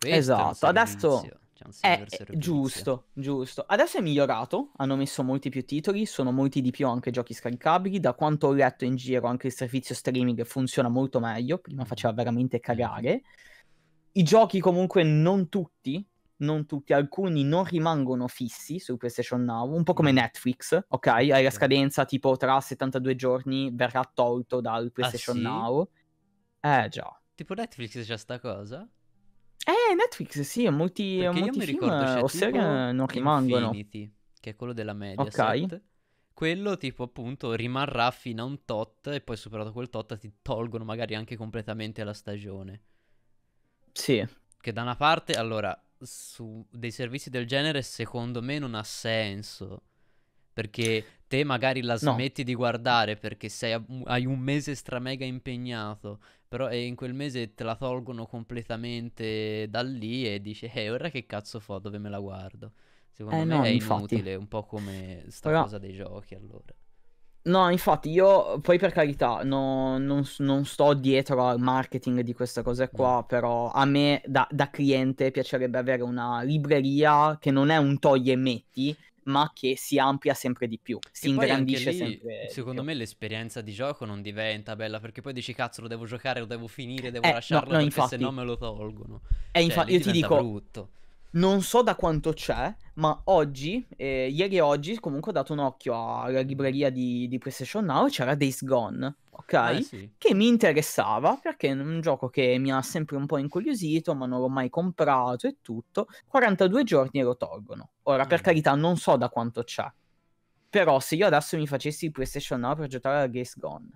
Questo esatto, adesso... Inizio. Eh, eh giusto, giusto. Adesso è migliorato, hanno messo molti più titoli, sono molti di più anche giochi scaricabili. Da quanto ho letto in giro, anche il servizio streaming funziona molto meglio, prima mm-hmm. faceva veramente eh, cagare. I giochi comunque non tutti, non tutti, alcuni non rimangono fissi su PlayStation Now, un po' come mm-hmm. Netflix, ok? Hai la scadenza tipo tra 72 giorni verrà tolto dal ah, PlayStation ah, sì? Now. Eh già. Tipo Netflix c'è sta cosa? Netflix sì, molti, Perché molti io mi ricordo, o serie non rimangono. Infinity, che è quello della media. Ok. Quello tipo appunto rimarrà fino a un tot e poi superato quel tot ti tolgono magari anche completamente la stagione. Sì. Che da una parte, allora, su dei servizi del genere secondo me non ha senso. Perché te magari la smetti no. di guardare perché sei, hai un mese stramega impegnato però eh, in quel mese te la tolgono completamente da lì e dici, eh, ora che cazzo fo, dove me la guardo? Secondo eh, me no, è infatti. inutile, un po' come sta però... cosa dei giochi allora. No, infatti io poi per carità no, non, non, sto dietro al marketing di queste cose mm. qua, però a me da, da, cliente piacerebbe avere una libreria che non è un togli e metti, ma che si amplia sempre di più, si e ingrandisce lì, sempre. Secondo me l'esperienza di gioco non diventa bella perché poi dici cazzo lo devo giocare, lo devo finire, devo eh, lasciarlo no, no, perché infatti, se no me lo tolgono. Eh, cioè, infatti, io ti dico brutto non so da quanto c'è, ma oggi, eh, ieri e oggi, comunque ho dato un occhio alla libreria di, di PlayStation Now e c'era Days Gone, ok? Eh, sì. Che mi interessava perché è un gioco che mi ha sempre un po' incuriosito, ma non l'ho mai comprato e tutto. 42 giorni e lo tolgono. Ora, mm. per carità, non so da quanto c'è. Però se io adesso mi facessi PlayStation Now per giocare a Days Gone,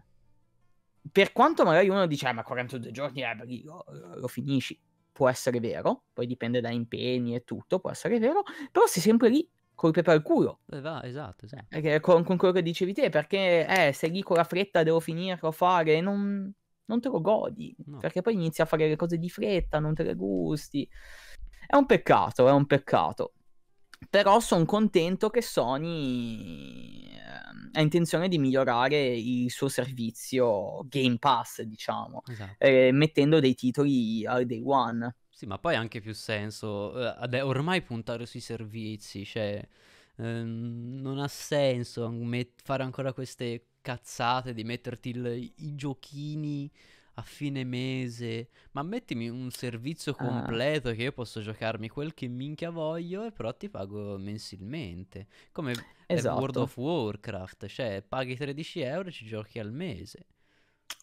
per quanto magari uno dice, eh, ma 42 giorni, eh, eh, lo, lo finisci può essere vero, poi dipende da impegni e tutto, può essere vero, però sei sempre lì col pepe al culo. Eh, va, esatto, esatto. Perché con, con, quello che dicevi te, perché eh, sei lì con la fretta, devo finirlo, fare, non, non te lo godi, no. perché poi inizi a fare le cose di fretta, non te le gusti. È un peccato, è un peccato. Però sono contento che Sony ehm, ha intenzione di migliorare il suo servizio Game Pass, diciamo, esatto. eh, mettendo dei titoli al day one. Sì, ma poi ha anche più senso eh, ormai puntare sui servizi, cioè ehm, non ha senso met- fare ancora queste cazzate di metterti il- i giochini a fine mese, ma mettimi un servizio ah. completo ah. che io posso giocarmi quel che minchia voglio e però ti pago mensilmente. Come esatto. World of Warcraft, cioè paghi 13 euro e ci giochi al mese.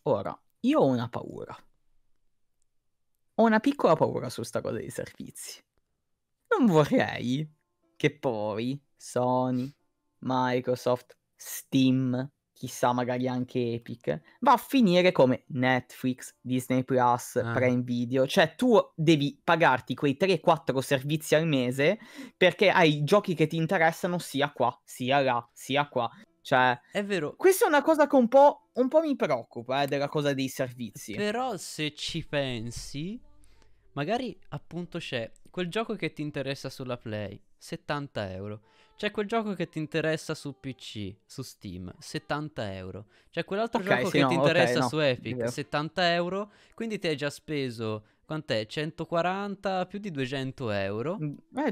Ora, io ho una paura. Ho una piccola paura su sta cosa dei servizi. Non vorrei che poi Sony, Microsoft, Steam chissà magari anche Epic, va a finire come Netflix, Disney Plus, ah. Prime Video, cioè tu devi pagarti quei 3-4 servizi al mese perché hai i giochi che ti interessano sia qua, sia là, sia qua. Cioè, è vero. Questa è una cosa che un po', un po mi preoccupa, eh, della cosa dei servizi. Però se ci pensi, magari appunto c'è quel gioco che ti interessa sulla Play, 70 euro c'è quel gioco che ti interessa su PC, su Steam, 70 euro. C'è quell'altro okay, gioco sì, che no, ti interessa okay, su Epic, yeah. 70 euro. Quindi ti hai già speso, quant'è? 140 più di 200 euro. Mm, eh, 210,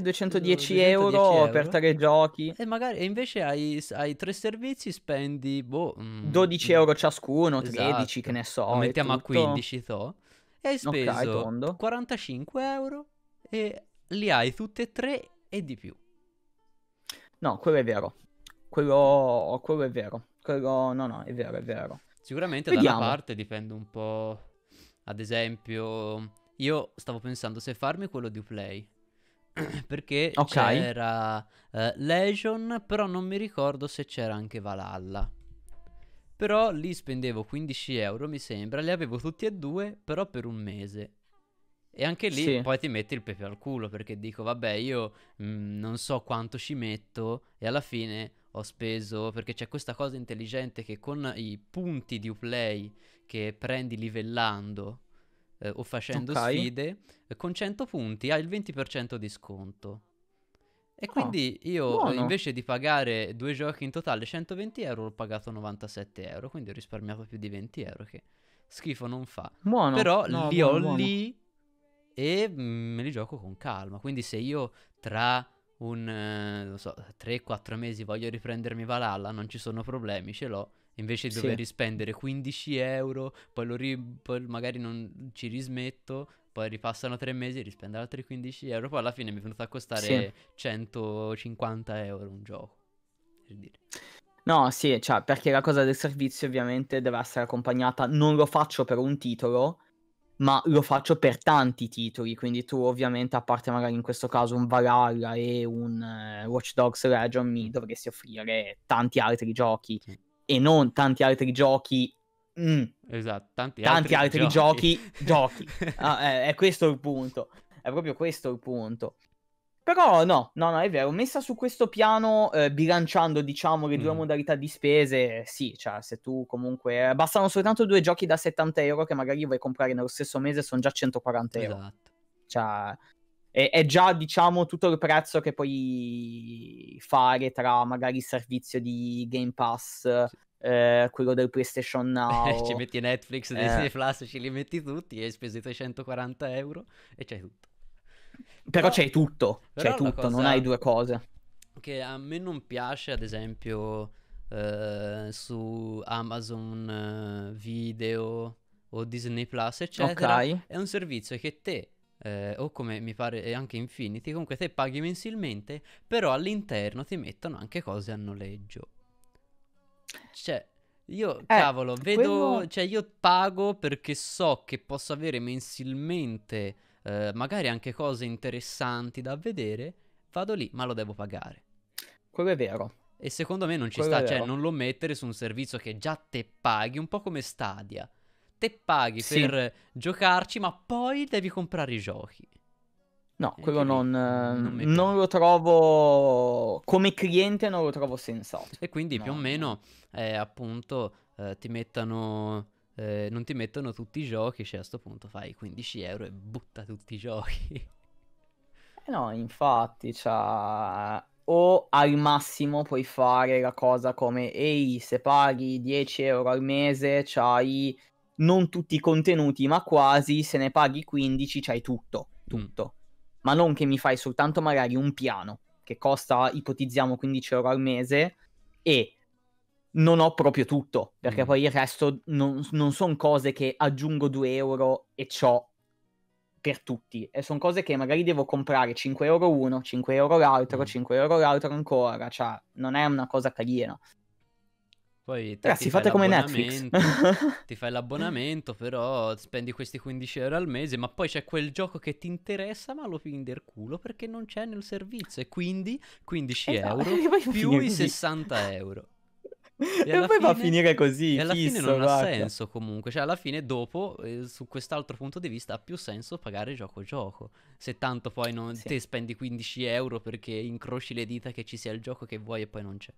210 euro, euro, per tre giochi. E magari e invece hai, hai, tre servizi, spendi, boh... Mm, 12 euro ciascuno, 13 che ne esatto. so. Lo mettiamo a 15, to. E hai speso okay, 45 euro e li hai tutti e tre e di più. No, quello è vero. Quello, quello è vero. Quello, no, no, è vero, è vero. Sicuramente Vediamo. da una parte dipende un po'. Ad esempio, io stavo pensando se farmi quello di Uplay. *clears throat* perché okay. c'era uh, Legion, però non mi ricordo se c'era anche Valhalla. Però lì spendevo 15 euro, mi sembra, li avevo tutti e due, però per un mese. E anche lì sì. poi ti metti il pepe al culo perché dico, vabbè, io mh, mm, non so quanto ci metto e alla fine ho speso perché c'è questa cosa intelligente che con i punti di Uplay che prendi livellando eh, o facendo okay. sfide, con 100 punti hai il 20% di sconto. E ah, quindi io eh, buono. invece di pagare due giochi in totale 120 euro l'ho pagato 97 euro, quindi ho risparmiato più di 20 euro che schifo non fa. Buono. Però no, li buono, ho buono. lì e mm, me li gioco con calma. Quindi se io tra un eh, so, 3-4 mesi voglio riprendermi Valhalla, non ci sono problemi, ce l'ho. Invece di sì. dover spendere 15 euro, poi, ri- poi magari non ci rismetto, poi ripassano 3 mesi e rispendo altri 15 euro, poi alla fine mi è venuto a costare sì. 150 euro un gioco. Per dire. No, sì, cioè, perché la cosa del servizio ovviamente deve essere accompagnata, non lo faccio per un titolo, ma lo faccio per tanti titoli, quindi tu ovviamente, a parte magari in questo caso un Valhalla e un uh, Watch Dogs Legion, mi dovresti offrire tanti altri giochi, sì. e non tanti altri giochi... Mm, esatto, tanti, tanti altri, altri, giochi. giochi, giochi. *laughs* ah, è, eh, è questo il punto, è proprio questo il punto. Però no, no, no, è vero, messa su questo piano, eh, bilanciando diciamo le due mm. modalità di spese, sì, cioè se tu comunque... Eh, bastano soltanto due giochi da 70 euro che magari vuoi comprare nello stesso mese, sono già 140 euro. Esatto. Cioè, è, è, già diciamo tutto il prezzo che puoi fare tra magari il servizio di Game Pass, sì. eh, quello del PlayStation *laughs* Now. ci metti Netflix, eh. Disney eh. Plus, ci li metti tutti e hai speso i 340 euro e c'è tutto. Però, però c'è tutto, c'è tutto, non hai due cose. Che a me non piace, ad esempio, eh, su Amazon eh, Video o Disney Plus, eccetera. Okay. È un servizio che te eh, o come mi pare anche Infinity, comunque te paghi mensilmente, però all'interno ti mettono anche cose a noleggio. Cioè, io, eh, cavolo, vedo, quello... cioè io pago perché so che posso avere mensilmente eh, magari anche cose interessanti da vedere, vado lì, ma lo devo pagare. Quello è vero. E secondo me non ci Quello sta, cioè non lo mettere su un servizio che già te paghi, un po' come Stadia. Te paghi sì. per giocarci, ma poi devi comprare i giochi. No, e eh, quello non, non, eh, non, lo trovo come cliente, non lo trovo sensato. E quindi no. più o meno eh, appunto eh, ti mettano eh, non ti mettono tutti i giochi, cioè a questo punto fai 15 euro e butta tutti i giochi. *laughs* Eh no, infatti, cioè, o al massimo puoi fare la cosa come, ehi, se paghi 10 euro al mese, c'hai non tutti i contenuti, ma quasi, se ne paghi 15 c'hai tutto, mm. tutto. Mm. Ma non che mi fai soltanto magari un piano, che costa, ipotizziamo, 15 euro al mese, e non ho proprio tutto, perché mm. poi il resto non, non sono cose che aggiungo 2 euro e ho per tutti. E sono cose che magari devo comprare 5 euro uno, 5 euro l'altro, mm. 5 euro l'altro ancora. Cioè, non è una cosa carina. Poi te Ragazzi, fate come Netflix. *laughs* ti fai l'abbonamento, però spendi questi 15 euro al mese, ma poi c'è quel gioco che ti interessa, ma lo fini del culo perché non c'è nel servizio. E quindi 15 esatto. euro *laughs* più i 60 euro. E, e poi fine... va a finire così. E alla fisso, fine non vacca. ha senso comunque. Cioè, alla fine, dopo, eh, su quest'altro punto di vista, ha più senso pagare gioco gioco. Se tanto poi non sì. te spendi 15 euro perché incroci le dita che ci sia il gioco che vuoi e poi non c'è.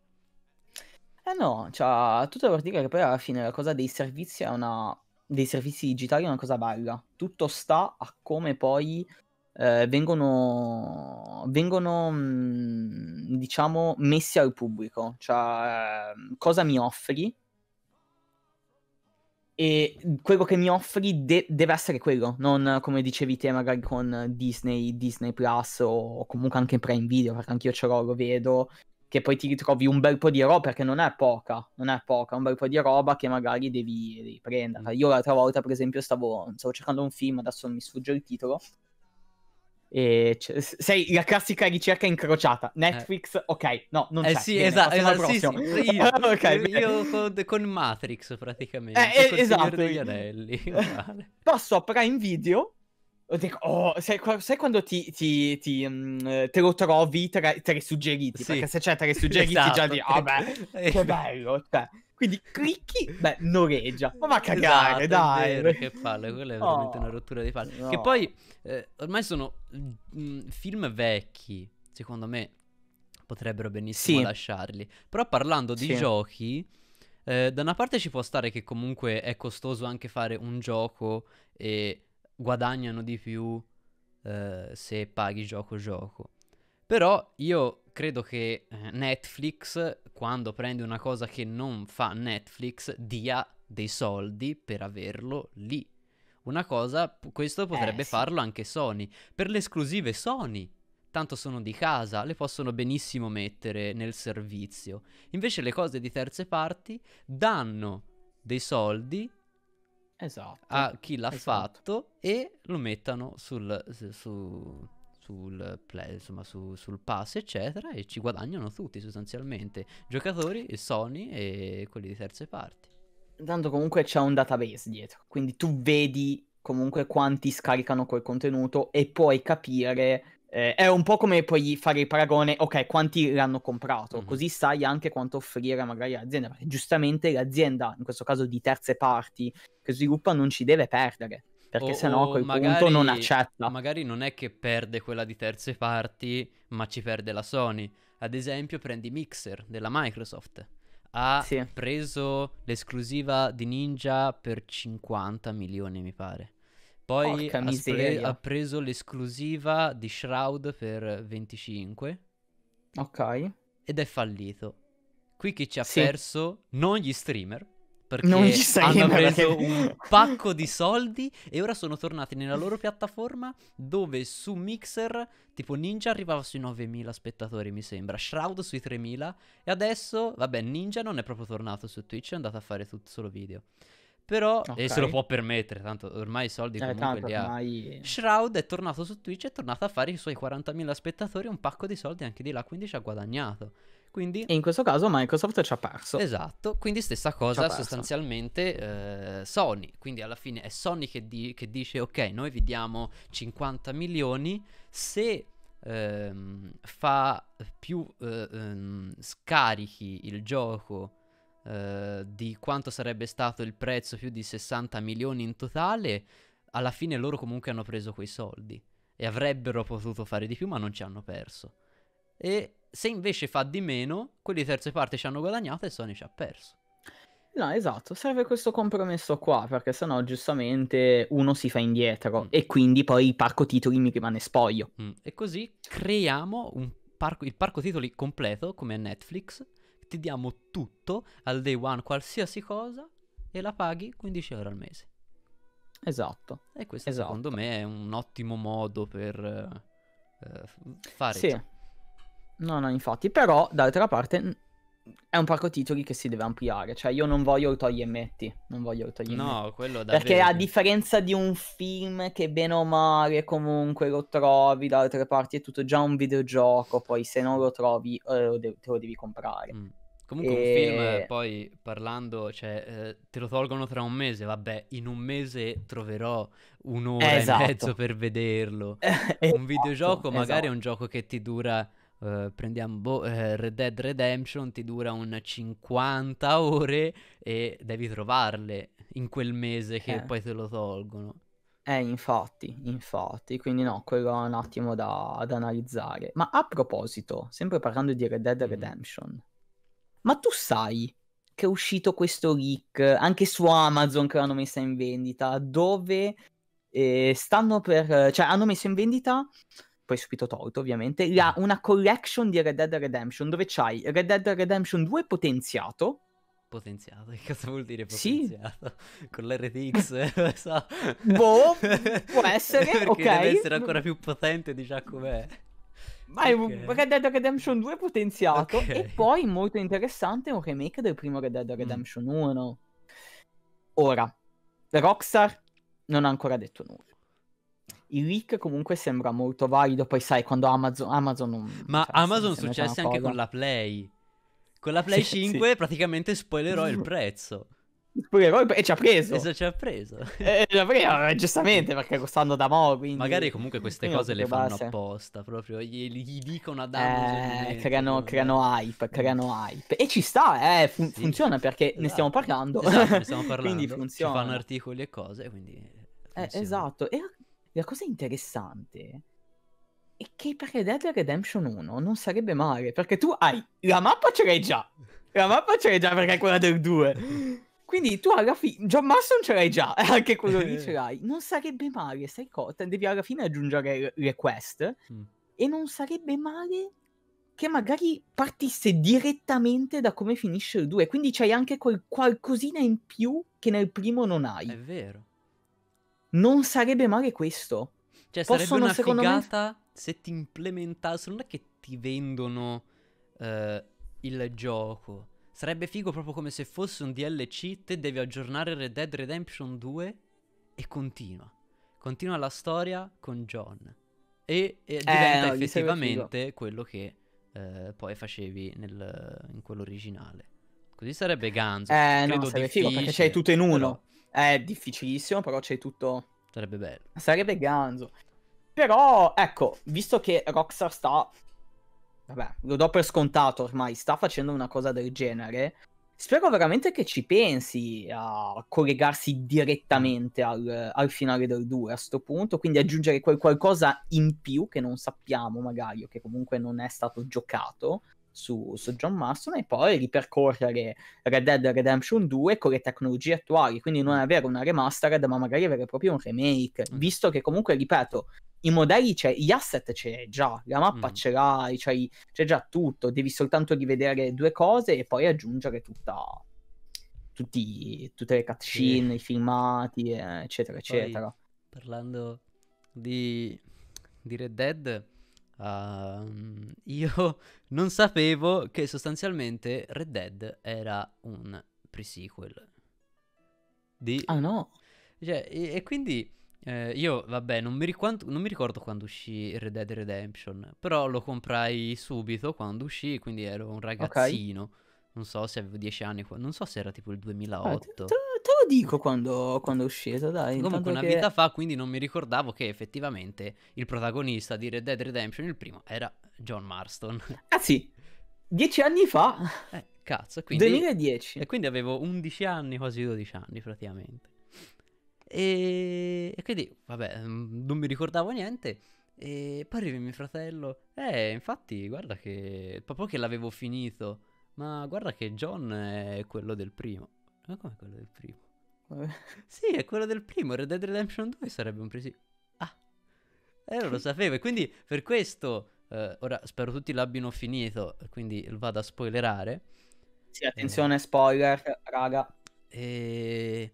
Eh no, cioè, tutto per dire che poi alla fine la cosa dei servizi è una. dei servizi digitali è una cosa bella. Tutto sta a come poi eh, vengono, vengono mh, mm, diciamo, messi al pubblico. Cioè, ehm, cosa mi offri? E quello che mi offri de- deve essere quello, non come dicevi te magari con Disney, Disney Plus o comunque anche Prime Video, perché anch'io ce l'ho, lo vedo, che poi ti ritrovi un bel po' di roba perché non è poca, non è poca, un bel po' di roba che magari devi, devi prendere. Mm. Io l'altra volta, per esempio, stavo, stavo cercando un film, adesso mi sfugge il titolo, e sei la classica ricerca incrociata eh. Netflix, eh. ok, no, non eh, c'è sì, Bene, esatto, esatto sì, sì. *laughs* Io, okay, io con, con, Matrix praticamente eh, con esatto. degli anelli *laughs* passo a Prime Video dico, oh, sai, sai, quando ti, ti, ti um, te lo trovi tra, i suggeriti sì. perché se c'è tra *laughs* i suggeriti esatto. già di vabbè, oh, ah che bello cioè. Quindi clicchi, beh, noreggia. Ma va a cagare, esatto, dai. Vero, che palle, quella è veramente una rottura di palle. No. Che poi eh, ormai sono mh, mm, film vecchi, secondo me potrebbero benissimo sì. lasciarli. Però parlando di sì. giochi, eh, da una parte ci può stare che comunque è costoso anche fare un gioco e guadagnano di più eh, se paghi gioco gioco. Però io credo che eh, Netflix, quando prende una cosa che non fa Netflix, dia dei soldi per averlo lì. Una cosa, questo eh, potrebbe eh, sì. farlo anche Sony. Per le esclusive Sony, tanto sono di casa, le possono benissimo mettere nel servizio. Invece le cose di terze parti danno dei soldi esatto. a chi l'ha esatto. fatto e lo mettano sul, su, sul, play, insomma, su, sul pass, eccetera, e ci guadagnano tutti sostanzialmente, giocatori, Sony e quelli di terze parti. Tanto comunque c'è un database dietro, quindi tu vedi comunque quanti scaricano quel contenuto e puoi capire eh, è un po' come puoi fare il paragone, ok, quanti l'hanno comprato, mm-hmm. così sai anche quanto offrire magari all'azienda, perché giustamente l'azienda, in questo caso di terze parti, che sviluppa non ci deve perdere, perché o, sennò a quel magari, punto non accetta. Magari non è che perde quella di terze parti, ma ci perde la Sony. Ad esempio, prendi Mixer della Microsoft. Ha sì. preso l'esclusiva di Ninja per 50 milioni, mi pare. Poi ha, spre- ha, preso l'esclusiva di Shroud per 25. Ok. Ed è fallito. Qui chi ci ha sì. perso? Non gli streamer, perché non gli hanno preso perché... *laughs* un pacco di soldi e ora sono tornati nella loro piattaforma dove su Mixer tipo Ninja arrivava sui 9000 spettatori mi sembra, Shroud sui 3000 e adesso vabbè Ninja non è proprio tornato su Twitch è andato a fare tutto solo video però okay. e se lo può permettere, tanto ormai i soldi eh, comunque li ha. Ormai... Shroud è tornato su Twitch, è tornato a fare i suoi 40.000 spettatori, un pacco di soldi anche di là, quindi ci ha guadagnato. Quindi... E in questo caso Microsoft ci ha perso. Esatto, quindi stessa cosa sostanzialmente eh, Sony. Quindi alla fine è Sony che, di- che, dice ok, noi vi diamo 50 milioni se ehm, fa più eh, ehm, scarichi il gioco eh, di quanto sarebbe stato il prezzo, più di 60 milioni in totale, alla fine loro comunque hanno preso quei soldi e avrebbero potuto fare di più ma non ci hanno perso. E se invece fa di meno, quelli di terze parti ci hanno guadagnato e Sony ci ha perso. No, esatto, serve questo compromesso qua, perché sennò giustamente uno si fa indietro mm. e quindi poi il parco titoli mi rimane spoglio. Mm. E così creiamo parco, il parco titoli completo come Netflix, ti diamo tutto al day one, qualsiasi cosa, e la paghi 15 euro al mese. Esatto. E questo esatto. secondo me è un ottimo modo per eh, fare sì. Ciò. No, no, infatti, però d'altra parte è un parco titoli che si deve ampliare. Cioè, io non voglio togli metti. Non voglio togli No, quello davvero. Perché a differenza di un film che bene o male comunque lo trovi da altre parti è tutto già un videogioco, poi se non lo trovi eh, te lo devi comprare. Mm. Comunque e... un film, poi parlando, cioè, eh, te lo tolgono tra un mese, vabbè, in un mese troverò un'ora esatto. e mezzo per vederlo. *laughs* un videogioco esatto. magari è esatto. un gioco che ti dura eh, prendiamo boh, uh, Red Dead Redemption, ti dura un 50 ore e devi trovarle in quel mese che eh. poi te lo tolgono. Eh, infatti, infatti, quindi no, quello è un attimo da, da analizzare. Ma a proposito, sempre parlando di Red Dead mm. Redemption, mm. ma tu sai che è uscito questo leak anche su Amazon che l'hanno messa in vendita, dove eh, stanno per, cioè hanno messo in vendita poi subito tolto ovviamente, la, una collection di Red Dead Redemption dove c'hai Red Dead Redemption 2 potenziato. Potenziato? *laughs* Che cosa vuol dire potenziato? Sì. *laughs* Con l'RTX? *laughs* so. Boh, può essere, ok. deve essere ancora più potente di già mm. com'è. Ma è okay. un Red Dead Redemption 2 potenziato okay. e poi molto interessante un remake del primo Red Dead mm. Redemption mm. 1. Ora, Rockstar non ha ancora detto nulla il leak comunque sembra molto valido. Poi sai, quando Amazon... Amazon non, Ma cioè, Amazon successe anche con la Play. Con la Play sì, 5 sì. praticamente spoilerò il prezzo. e ci ha preso. E ci ha preso. e ci ha preso, eh, giustamente, perché costando da mo', quindi... Magari comunque queste quindi cose le fanno base. apposta, proprio gli, gli dicono ad eh, Amazon. Eh, creano, creano, hype, creano hype. E ci sta, eh, fun- sì. funziona perché esatto. ne stiamo parlando. Esatto, ne stiamo *laughs* parlando. quindi funziona. Ci fanno articoli e cose, quindi... Eh, esatto, e la cosa interessante è che per Red Dead Redemption 1 non sarebbe male, perché tu hai la mappa ce l'hai già. La mappa ce l'hai già perché è quella del 2. Quindi tu alla fine, John Marston ce l'hai già, *laughs* anche quello lì ce l'hai. Non sarebbe male, sai cosa? Devi alla fine aggiungere le quest. Mm. E non sarebbe male che magari partisse direttamente da come finisce il 2. Quindi c'hai anche quel qualcosina in più che nel primo non hai. È vero non sarebbe male questo. Cioè, Possono, sarebbe una figata me... se ti implementassero. Non è che ti vendono eh, il gioco. Sarebbe figo proprio come se fosse un DLC. Te devi aggiornare Red Dead Redemption 2 e continua. Continua la storia con John. E, e diventa eh, no, effettivamente quello che eh, poi facevi nel, in quell'originale. Così sarebbe ganzo. Eh, credo no, sarebbe figo perché c'hai tutto in uno. Però... È difficilissimo, però c'è tutto... Sarebbe bello. Sarebbe ganzo. Però, ecco, visto che Rockstar sta... Vabbè, lo do per scontato ormai, sta facendo una cosa del genere. Spero veramente che ci pensi a collegarsi direttamente al, al finale del 2 a questo punto, quindi aggiungere qualcosa in più che non sappiamo magari o che comunque non è stato giocato su, su John Marston e poi ripercorrere Red Dead Redemption 2 con le tecnologie attuali, quindi non avere una remastered ma magari avere proprio un remake, mm. visto che comunque, ripeto, i modelli, c'è, cioè, gli asset c'è già, la mappa mm. ce l'hai, cioè, c'è già tutto, devi soltanto rivedere due cose e poi aggiungere tutta, tutti, tutte le cutscene, sì. i filmati, eccetera, eh, eccetera. Poi, parlando di, di Red Dead Uh, io *laughs* non sapevo che sostanzialmente Red Dead era un pre-sequel. Di... Ah no? Cioè, e, e, quindi eh, io, vabbè, non mi, riquanto, non mi, ricordo quando uscì Red Dead Redemption, però lo comprai subito quando uscì, quindi ero un ragazzino. Okay non so se avevo 10 anni, non so se era tipo il 2008. Ah, te, te, lo dico quando, quando è uscito, dai. Comunque una che... vita fa, quindi non mi ricordavo che effettivamente il protagonista di Red Dead Redemption, il primo, era John Marston. Ah sì, 10 anni fa. Eh, cazzo. Quindi... 2010. E quindi avevo 11 anni, quasi 12 anni praticamente. E, e quindi, vabbè, mm, non mi ricordavo niente. E poi arriva mio fratello. Eh, infatti, guarda che proprio che l'avevo finito. Ma guarda che John è quello del primo. Ma com'è quello del primo? Vabbè. Sì, è quello del primo. Red Dead Redemption 2 sarebbe un presidio. Ah, e eh, non lo *laughs* sapevo. E quindi per questo. Eh, ora spero tutti l'abbiano finito. Quindi vado a spoilerare. Sì, attenzione, eh. spoiler, raga. E...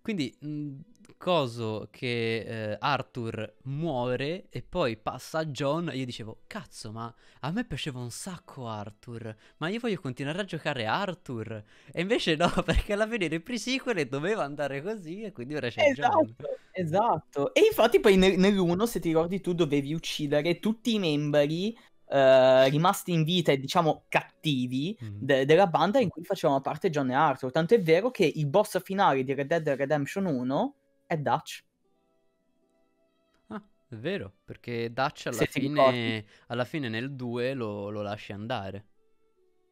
Quindi mh, mm, coso che eh, Arthur muore e poi passa a John, io dicevo, cazzo, ma a me piaceva un sacco Arthur, ma io voglio continuare a giocare Arthur. E invece no, *laughs* perché alla fine del pre-sequel doveva andare così e quindi ora c'è esatto, John. Esatto, e infatti poi nel, nell'uno, se ti ricordi, tu dovevi uccidere tutti i membri Uh, rimasti in vita e diciamo cattivi mm. de- della banda in cui facevano parte John e Arthur. Tanto è vero che il boss finale di Red Dead Redemption 1 è Dutch. Ah, è vero, perché Dutch alla, fine, alla fine, nel 2 lo, lo lasci andare.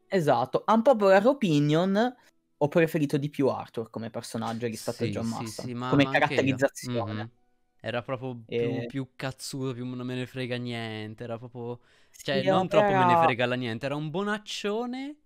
Esatto, un po' per opinion ho preferito di più Arthur come personaggio rispetto sì, a John sì, Massa, sì, ma, come ma caratterizzazione. Mm-hmm. Era proprio e... più, più, cazzuto, più non me ne frega niente, era proprio... Cioè, non era... troppo me ne frega la niente, era un bonaccione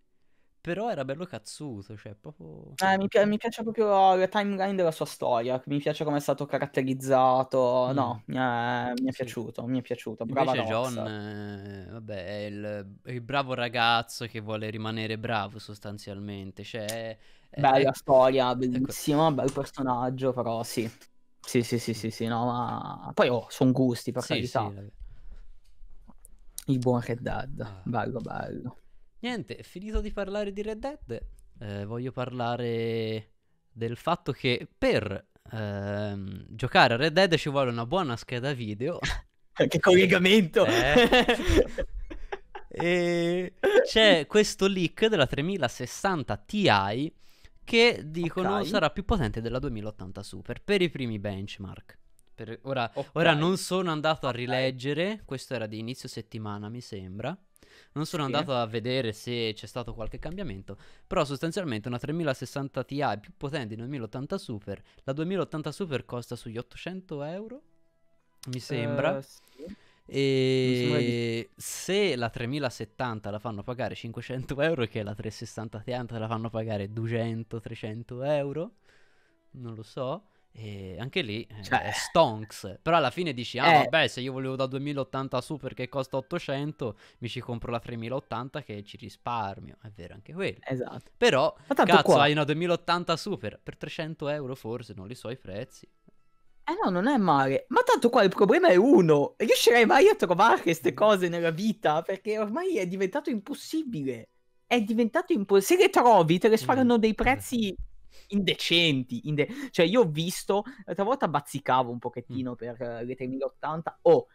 però era bello cazzuto, cioè proprio... Eh, mi, pi- mi, piace proprio la timeline della sua storia, mi piace come è stato caratterizzato, mm. no, mi è, mi è sì. piaciuto, mi è piaciuto, brava Invece John, eh, vabbè, è il, il, bravo ragazzo che vuole rimanere bravo sostanzialmente, cioè... È, Bella storia, bellissima, ecco. bel personaggio, però sì. Sì, sì, sì, sì, sì, no, ma... Poi oh, sono gusti, per sì, carità. Sì, il buon Red Dead, ah. bello, bello. Niente, finito di parlare di Red Dead, eh, voglio parlare del fatto che per ehm, giocare a Red Dead ci vuole una buona scheda video. *laughs* che collegamento! Eh. *laughs* e c'è questo leak della 3060 Ti che dicono okay. sarà più potente della 2080 Super per i primi benchmark. Per... Ora, okay. ora, non sono andato a rileggere, questo era di inizio settimana mi sembra. Non sono sì. andato a vedere se c'è stato qualche cambiamento, però sostanzialmente una 3060 Ti è più potente di una 1080 Super. La 2080 Super costa sugli 800 euro, mi sembra. Uh, sì. E se la 3070 la fanno pagare 500 euro, che la 360 Ti la fanno pagare 200-300 euro, non lo so. E anche lì eh, cioè, eh, stonks. Però alla fine dici: Ah, eh, vabbè, se io volevo da 2080 su perché costa 800, mi ci compro la 3080 che ci risparmio. È vero, anche quello. Esatto. Però, cazzo, qua... hai una 2080 super per 300 euro, forse non li so i prezzi. Eh no, non è male. Ma tanto qua il problema è uno. Riuscirei mai a trovare queste mm. cose nella vita? Perché ormai è diventato impossibile. È diventato impossibile. Se le trovi, te le mm. sparano dei prezzi indecenti. Inde- cioè, io ho visto, l'altra volta bazzicavo un pochettino mm. per uh, le 3080. Oh,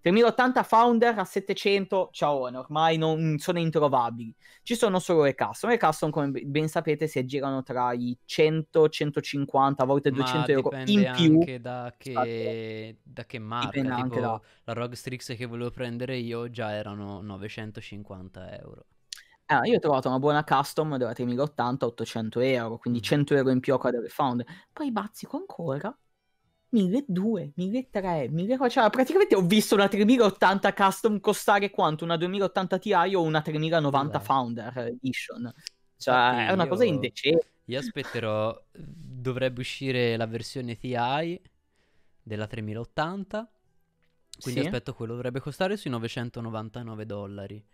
3080 founder a 700, ciao, ormai non sono introvabili. Ci sono solo le custom. Le custom, come ben sapete, si aggirano tra i 100, 150, a volte 200 euro in più. Dipende anche da che, esatto. da che marca. Dipende tipo, da... La ROG Strix che volevo prendere io già erano 950 euro. Eh, io ho trovato una buona custom della 3080 800 euro, quindi 100 mm. euro in più a Cradle Found. Poi bazzico ancora 1200, 1300, 1400. Cioè, praticamente ho visto una 3080 custom costare quanto? Una 2080 Ti o una 3090 Beh. Founder Edition. Cioè, Infatti è una io... cosa indecente. Io aspetterò, dovrebbe uscire la versione Ti della 3080. Quindi sì. aspetto quello, dovrebbe costare sui 999 dollari.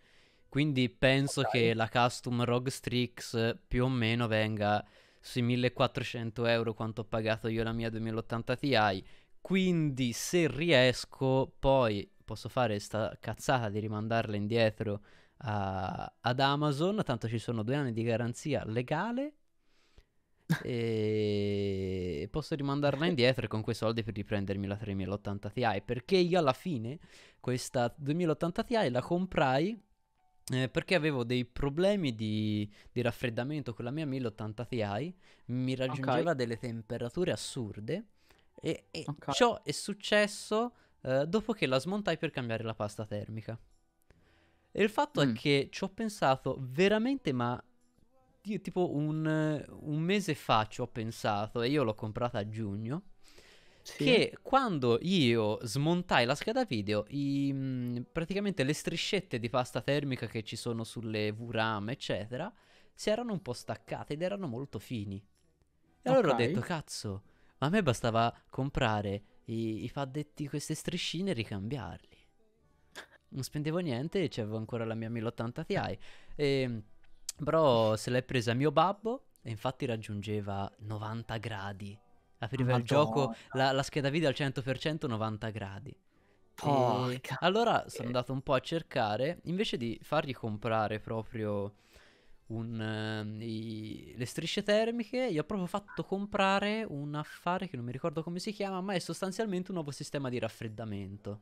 Quindi penso okay. che la custom Rogue Strix eh, più o meno venga sui 1400 euro quanto ho pagato io la mia 2080 Ti. Quindi se riesco poi posso fare sta cazzata di rimandarla indietro a, ad Amazon, tanto ci sono due anni di garanzia legale *laughs* e posso rimandarla indietro e con quei soldi per riprendermi la 3080 Ti perché io alla fine questa 2080 Ti la comprai eh, perché avevo dei problemi di, di, raffreddamento con la mia 1080 Ti, mi raggiungeva okay. delle temperature assurde e, e okay. ciò è successo eh, dopo che la smontai per cambiare la pasta termica. E il fatto mm. è che ci ho pensato veramente, ma io, tipo un, un mese fa ci ho pensato e io l'ho comprata a giugno sì. Che quando io smontai la scheda video, i, mhmm, praticamente le striscette di pasta termica che ci sono sulle VRAM, eccetera, si erano un po' staccate ed erano molto fini. E allora okay. ho detto, cazzo, ma a me bastava comprare i, i faddetti, queste striscine e ricambiarli. Non spendevo niente, e c'avevo ancora la mia 1080 Ti. E, ehm, però se l'è presa mio babbo e infatti raggiungeva 90 gradi apriva Madonna. il gioco, la, la, scheda video al 100% 90 gradi. Porca. E allora sono eh. andato un po' a cercare, invece di fargli comprare proprio un, uh, i, le strisce termiche, gli ho proprio fatto comprare un affare che non mi ricordo come si chiama, ma è sostanzialmente un nuovo sistema di raffreddamento.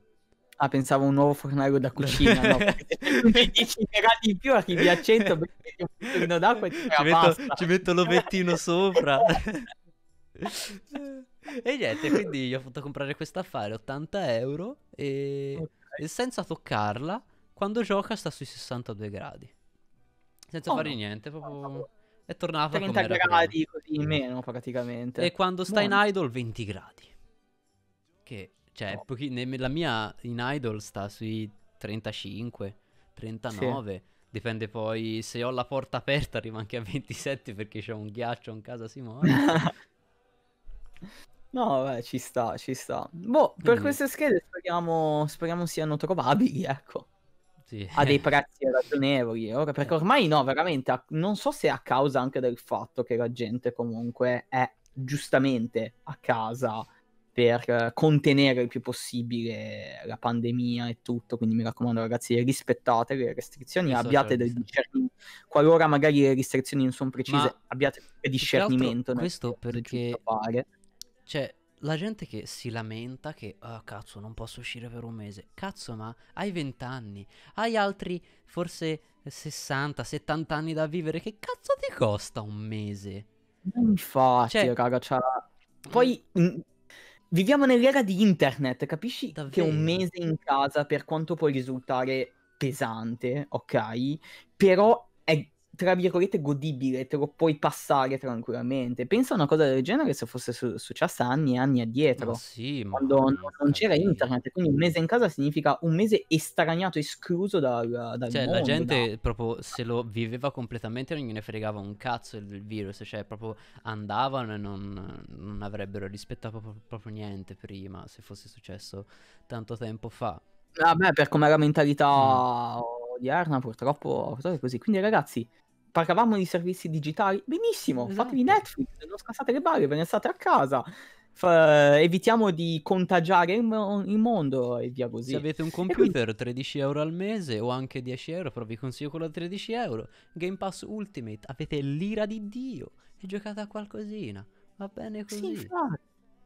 Ah, pensavo un nuovo fornaio da cucina. No, *laughs* mi gradi in più, arrivi a 100 perché d'acqua e ci, metto, ci metto l'ovettino sopra. *laughs* e niente, quindi gli ho fatto comprare questa affare 80 euro e, okay. e, senza toccarla, quando gioca sta sui 62 gradi. Senza oh, fare no. niente, proprio... È tornata 30 cioè, gradi così in meno praticamente. E quando sta Buono. in idol 20 gradi. Che, cioè, oh. pochi... la mia in idol sta sui 35, 39. Sì. Dipende poi se ho la porta aperta arriva anche a 27 perché c'è un ghiaccio in casa si muore. *laughs* No, beh, ci sta, ci sta. Boh, per mm. queste schede speriamo, speriamo siano trovabili, ecco. Sì. a dei prezzi ragionevoli. Ora, perché eh. ormai no, veramente, non so se è a causa anche del fatto che la gente comunque è giustamente a casa per contenere il più possibile la pandemia e tutto, quindi mi raccomando ragazzi rispettate le restrizioni, esatto, abbiate del discernimento, qualora magari le restrizioni non sono precise, Ma abbiate discernimento. Questo perché cioè, la gente che si lamenta che, oh, cazzo, non posso uscire per un mese. Cazzo, ma hai 20 anni, hai altri forse 60, 70 anni da vivere. Che cazzo ti costa un mese? Infatti, cioè, raga, oh, cioè... Poi in... Mm. Mm, viviamo nell'era di internet, capisci davvero? che un mese in casa, per quanto può risultare pesante, ok? Però tra virgolette, godibile, te lo puoi passare tranquillamente. Pensa a una cosa del genere se fosse su- successa anni e anni addietro, ma sì, ma non, non c'era internet. Quindi un mese in casa significa un mese estraniato, escluso dal, dal cioè, mondo, la gente no? proprio se lo viveva completamente, non gliene fregava un cazzo il virus, cioè proprio andavano e non, non avrebbero rispettato proprio, proprio niente prima, se fosse successo tanto tempo fa. Vabbè, per come la mentalità mm. odierna, purtroppo, purtroppo è così. Quindi, ragazzi, parlavamo di servizi digitali, benissimo, esatto. fatevi Netflix, non scassate le barre, ve ne state a casa. Fa, evitiamo di contagiare il, il, mondo e via così. Se avete un computer, quindi... 13 euro al mese o anche 10 euro, però vi consiglio quello da 13 euro. Game Pass Ultimate, avete l'ira di Dio e giocate a qualcosina. Va bene così. Sì,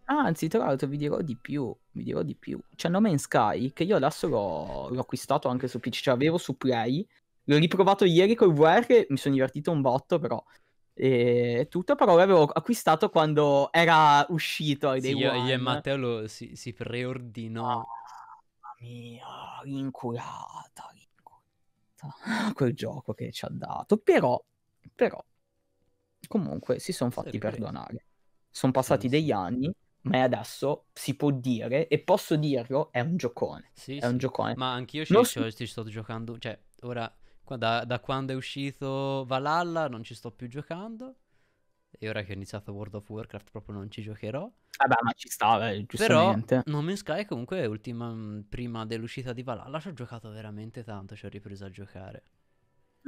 Anzi, tra l'altro vi dirò di più, vi dirò di più. C'è No Man's Sky che io adesso l'ho, l'ho acquistato anche su PC, cioè avevo su Play, L'ho riprovato ieri col VR, mi sono divertito un botto però. E tutto, però l'avevo acquistato quando era uscito ai Day sì, One. Io e Matteo lo, si, si preordinò. mamma mia, rinculata, rinculata. *laughs* Quel gioco che ci ha dato. Però, però, comunque si sono fatti perdonare. Sono passati sì, degli sì. anni ma adesso si può dire, e posso dirlo, è un giocone. Sì, è sì. un giocone. Ma anch'io ci, non... ci, sto giocando, cioè, ora da, da quando è uscito Valhalla non ci sto più giocando. E ora che ho iniziato World of Warcraft proprio non ci giocherò. Vabbè, ah, ma ci sta, eh, giustamente. Però No Man's Sky comunque ultima, mm, prima dell'uscita di Valhalla ci ho giocato veramente tanto, ci ho ripreso a giocare.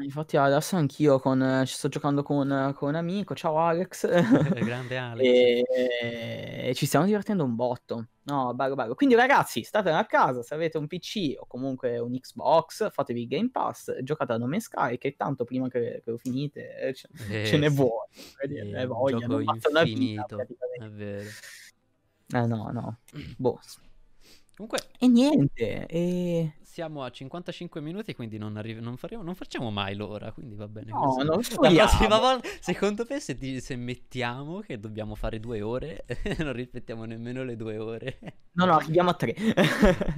Infatti adesso anch'io con, eh, ci sto giocando con, con un amico, ciao Alex. *laughs* Grande *laughs* Alex. e, e, ci stiamo divertendo un botto. No, bello bello. Quindi ragazzi, state a casa, se avete un PC o comunque un Xbox, fatevi il Game Pass, giocate a Nome Sky che tanto prima che, che lo finite eh, ce, eh, ce ne vuoi. Eh, eh, eh voglia, non basta una vita. È vero. Eh no, no. *clears throat* Boh, Comunque, e niente. E... Siamo a 55 minuti, quindi non, arri- non, faremo, non facciamo mai l'ora. Quindi va bene. No, non *laughs* La prossima volta, secondo me, se, ti, se, mettiamo che dobbiamo fare due ore, *laughs* non rispettiamo nemmeno le due ore. No, no, arriviamo a tre.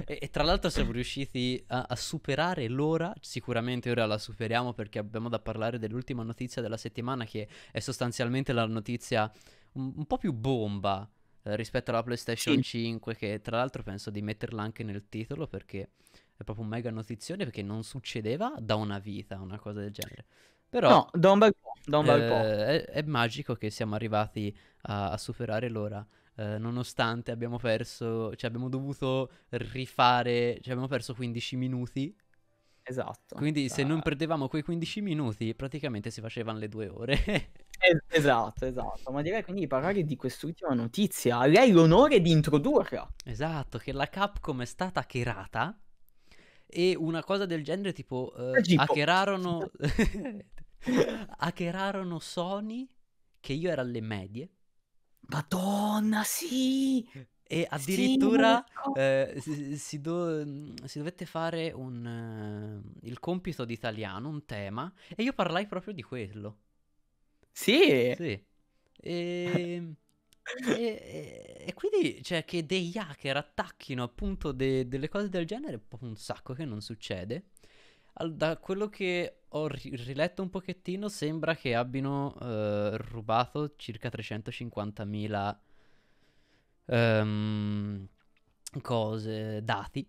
e, e, tra l'altro, siamo riusciti a, a, superare l'ora. Sicuramente ora la superiamo perché abbiamo da parlare dell'ultima notizia della settimana, che è sostanzialmente la notizia un, un po' più bomba eh, rispetto alla PlayStation sì. 5 che tra l'altro penso di metterla anche nel titolo perché è proprio un mega notizione perché non succedeva da una vita una cosa del genere. Però no, da un bel po', da un bel eh, È, è, magico che siamo arrivati a, a superare l'ora. Eh, nonostante abbiamo perso, cioè abbiamo dovuto rifare, cioè abbiamo perso 15 minuti Esatto. Quindi se non esatto. perdevamo quei 15 minuti, praticamente si facevano le due ore. *laughs* esatto, esatto. Ma direi quindi di parlare di quest'ultima notizia. A Lei l'onore di introdurla. Esatto, che la Capcom è stata hackerata e una cosa del genere tipo eh, hackerarono *laughs* hackerarono Sony che io ero alle medie. Madonna, sì! E addirittura sì, eh, si, mm, si, dovette fare un, uh, il compito di italiano, un tema, e io parlai proprio di quello. Sì? Sì. Ehm, e... E, e, quindi, cioè, che degli hacker attacchino appunto de, delle cose del genere proprio un sacco che non succede. da quello che ho riletto un pochettino, sembra che abbiano eh, rubato circa 350.000 um, cose, dati.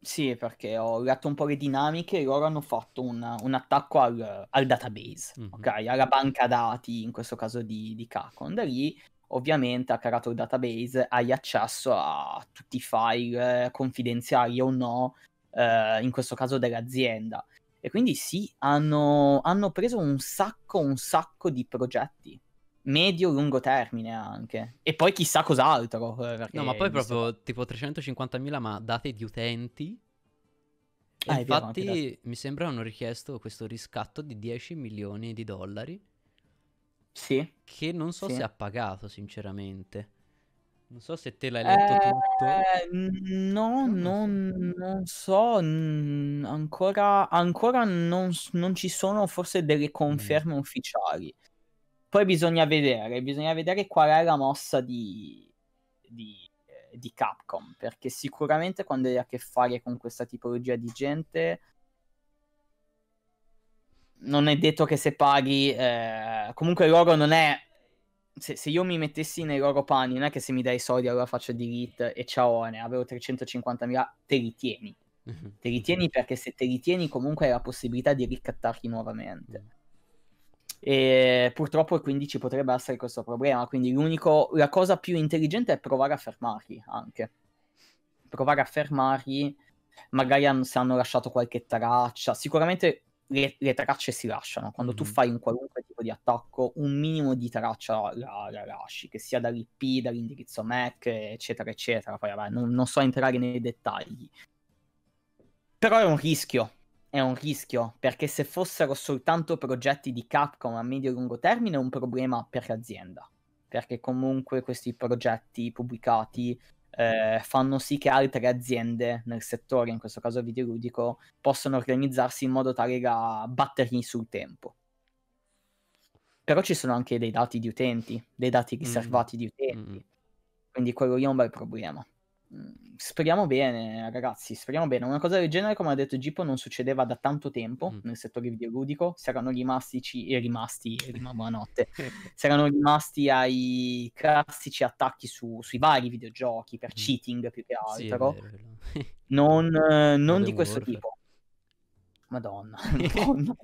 Sì, perché ho letto un po' le dinamiche e loro hanno fatto un, un attacco al, al database, mm-hmm. okay? alla banca dati, in questo caso di, di Cacon. Da lì ovviamente ha creato il database, hai accesso a tutti i file eh, confidenziali o no, eh, in questo caso dell'azienda. E quindi sì, hanno, hanno, preso un sacco, un sacco di progetti medio-lungo termine anche. E poi chissà cos'altro. Eh, no, ma poi proprio tipo 350.000 ma date di utenti. Ah, infatti vero, mi sembra hanno richiesto questo riscatto di 10 milioni di dollari. Sì. Che non so sì. se ha pagato, sinceramente. Non so se te l'hai eh, letto eh, tutto. No, non, non so. Ancora, ancora non, non, ci sono forse delle mm. conferme mm. ufficiali. Poi bisogna vedere, bisogna vedere qual è la mossa di, di, eh, di Capcom, perché sicuramente quando hai a che fare con questa tipologia di gente, non è detto che se paghi, eh, comunque loro non è se, se, io mi mettessi nei loro panni, non è che se mi dai i soldi allora faccio delete e ciao, ne avevo 350.000, te li tieni. Mhm. Te li tieni perché se te li tieni comunque hai la possibilità di ricattarti nuovamente. Mm. E purtroppo quindi ci potrebbe essere questo problema. Quindi l'unico, la cosa più intelligente è provare a fermarli anche. Provare a fermarli, magari se hanno lasciato qualche traccia. Sicuramente le, le tracce si lasciano. Quando mm-hmm. tu fai un qualunque tipo di attacco, un minimo di traccia la, la lasci, che sia dall'IP, dall'indirizzo MAC, eccetera, eccetera. Poi vabbè, non, non so entrare nei dettagli. Però è un rischio, è un rischio, perché se fossero soltanto progetti di Capcom a medio e lungo termine è un problema per l'azienda, perché comunque questi progetti pubblicati eh, fanno sì che altre aziende nel settore, in questo caso videoludico, possano organizzarsi in modo tale da batterli sul tempo. Però ci sono anche dei dati di utenti, dei dati mm-hmm. riservati mm. di utenti, mm. quindi quello lì è un bel problema. Mhmm, speriamo bene, ragazzi, speriamo bene. Una cosa del genere, come ha detto Gippo, non succedeva da tanto tempo mm. nel settore videoludico. Si erano rimasti, ci, eh, rimasti, buonanotte, eh, si *laughs* erano rimasti ai classici attacchi su, sui vari videogiochi per mm. cheating più che altro. Sì, *laughs* non, eh, non di questo warfare. tipo. Madonna, *laughs* madonna.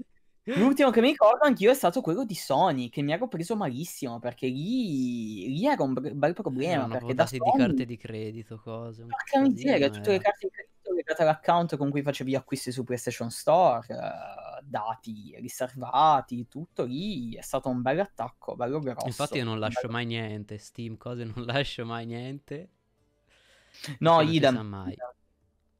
L'ultimo che mi ricordo anch'io è stato quello di Sony, che mi ero preso malissimo, perché lì, lì era un bel problema. No, perché da Sony... di carte di credito, cose. Porca miseria, tutte le eh. carte di credito legate all'account con cui facevi acquisti su PlayStation Store, eh, dati riservati, tutto lì, è stato un bel attacco, bello grosso. Infatti io non lascio bello... mai niente, Steam cose non *laughs* lascio mai niente. No, idem. Mai.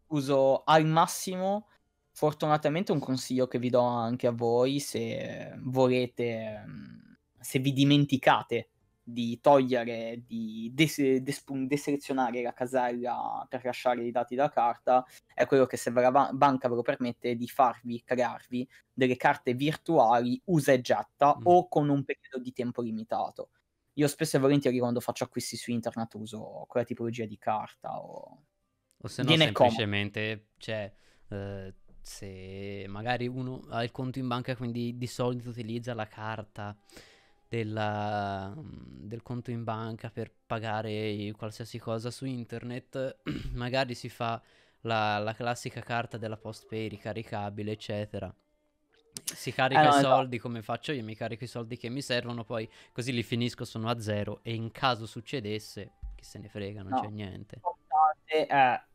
Uso al massimo fortunatamente un consiglio che vi do anche a voi se volete, mm, se vi dimenticate di togliere, di des- des- deselezionare la casella per lasciare i dati da carta, è quello che se la ba- banca ve lo permette di farvi crearvi delle carte virtuali usa e getta mm. o con un periodo di tempo limitato. Io spesso e volentieri quando faccio acquisti su internet uso quella tipologia di carta o... O se no semplicemente, comodo. cioè, eh, se magari uno ha il conto in banca quindi di solito utilizza la carta della, mm, del conto in banca per pagare qualsiasi cosa su internet, *clears throat* magari si fa la, la classica carta della PostPay ricaricabile, eccetera si carica eh no, i soldi no. come faccio io, mi carico i soldi che mi servono, poi così li finisco, sono a zero e in caso succedesse, chi se ne frega, non no. c'è niente. Eh,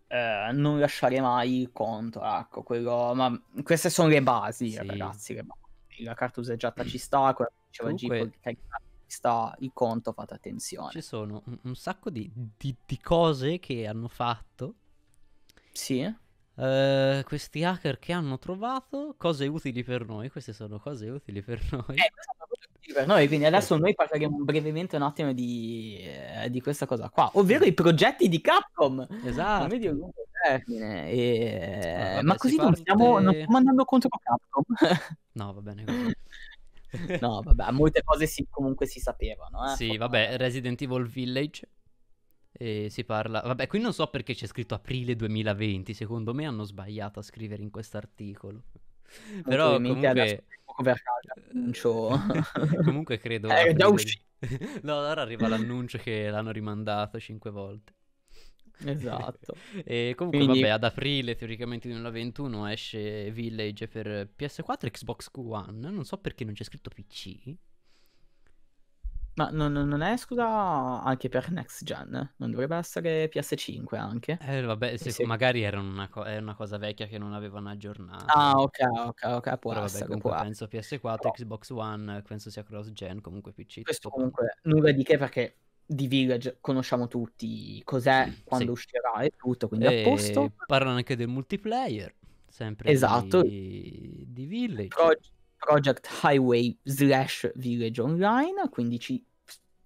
eh, non lasciare mai il conto, ecco, quello, ma queste sono le basi, sì. ragazzi, le basi. La carta useggiata ci sta, quella che diceva Comunque... G, sta il conto, fate attenzione. Ci sono un, un sacco di, di, di, cose che hanno fatto. Sì. Uh, questi hacker che hanno trovato cose utili per noi. Queste sono cose utili per *laughs* noi. Eh, per noi, quindi adesso noi parleremo brevemente un attimo di, eh, di questa cosa qua, ovvero i progetti di Capcom. Esatto. medio lungo termine. E... Ah, vabbè, Ma così parte... non, stiamo, non, stiamo, *laughs* andando contro Capcom. no, va bene così. *laughs* no, vabbè, molte cose si, comunque si sapevano. Eh. Sì, vabbè, Resident Evil Village e si parla. Vabbè, qui non so perché c'è scritto aprile 2020. Secondo me hanno sbagliato a scrivere in quest'articolo. Però comunque. L'annuncio. *laughs* comunque credo. Eh, è già uscito. *laughs* no, allora arriva l'annuncio che l'hanno rimandato cinque volte. Esatto. *laughs* e comunque, Quindi... vabbè, ad aprile teoricamente 2021 esce Village per PS4 e Xbox One. Non so perché non c'è scritto PC. Ma non, non è, scusa, anche per next gen? Non dovrebbe essere PS5 anche? Eh, vabbè, se, sì. magari era una, co- era una, cosa vecchia che non avevano aggiornato. Ah, ok, ok, ok, può Però essere, vabbè, comunque penso PS4, Però... Xbox One, penso sia cross-gen, comunque PC. Questo comunque nulla di che perché di Village conosciamo tutti cos'è, mm, sì, quando sì. uscirà e tutto, quindi e... a posto. Parlano anche del multiplayer, sempre esatto. di, di Village. Pro- Project Highway slash Village Online, quindi ci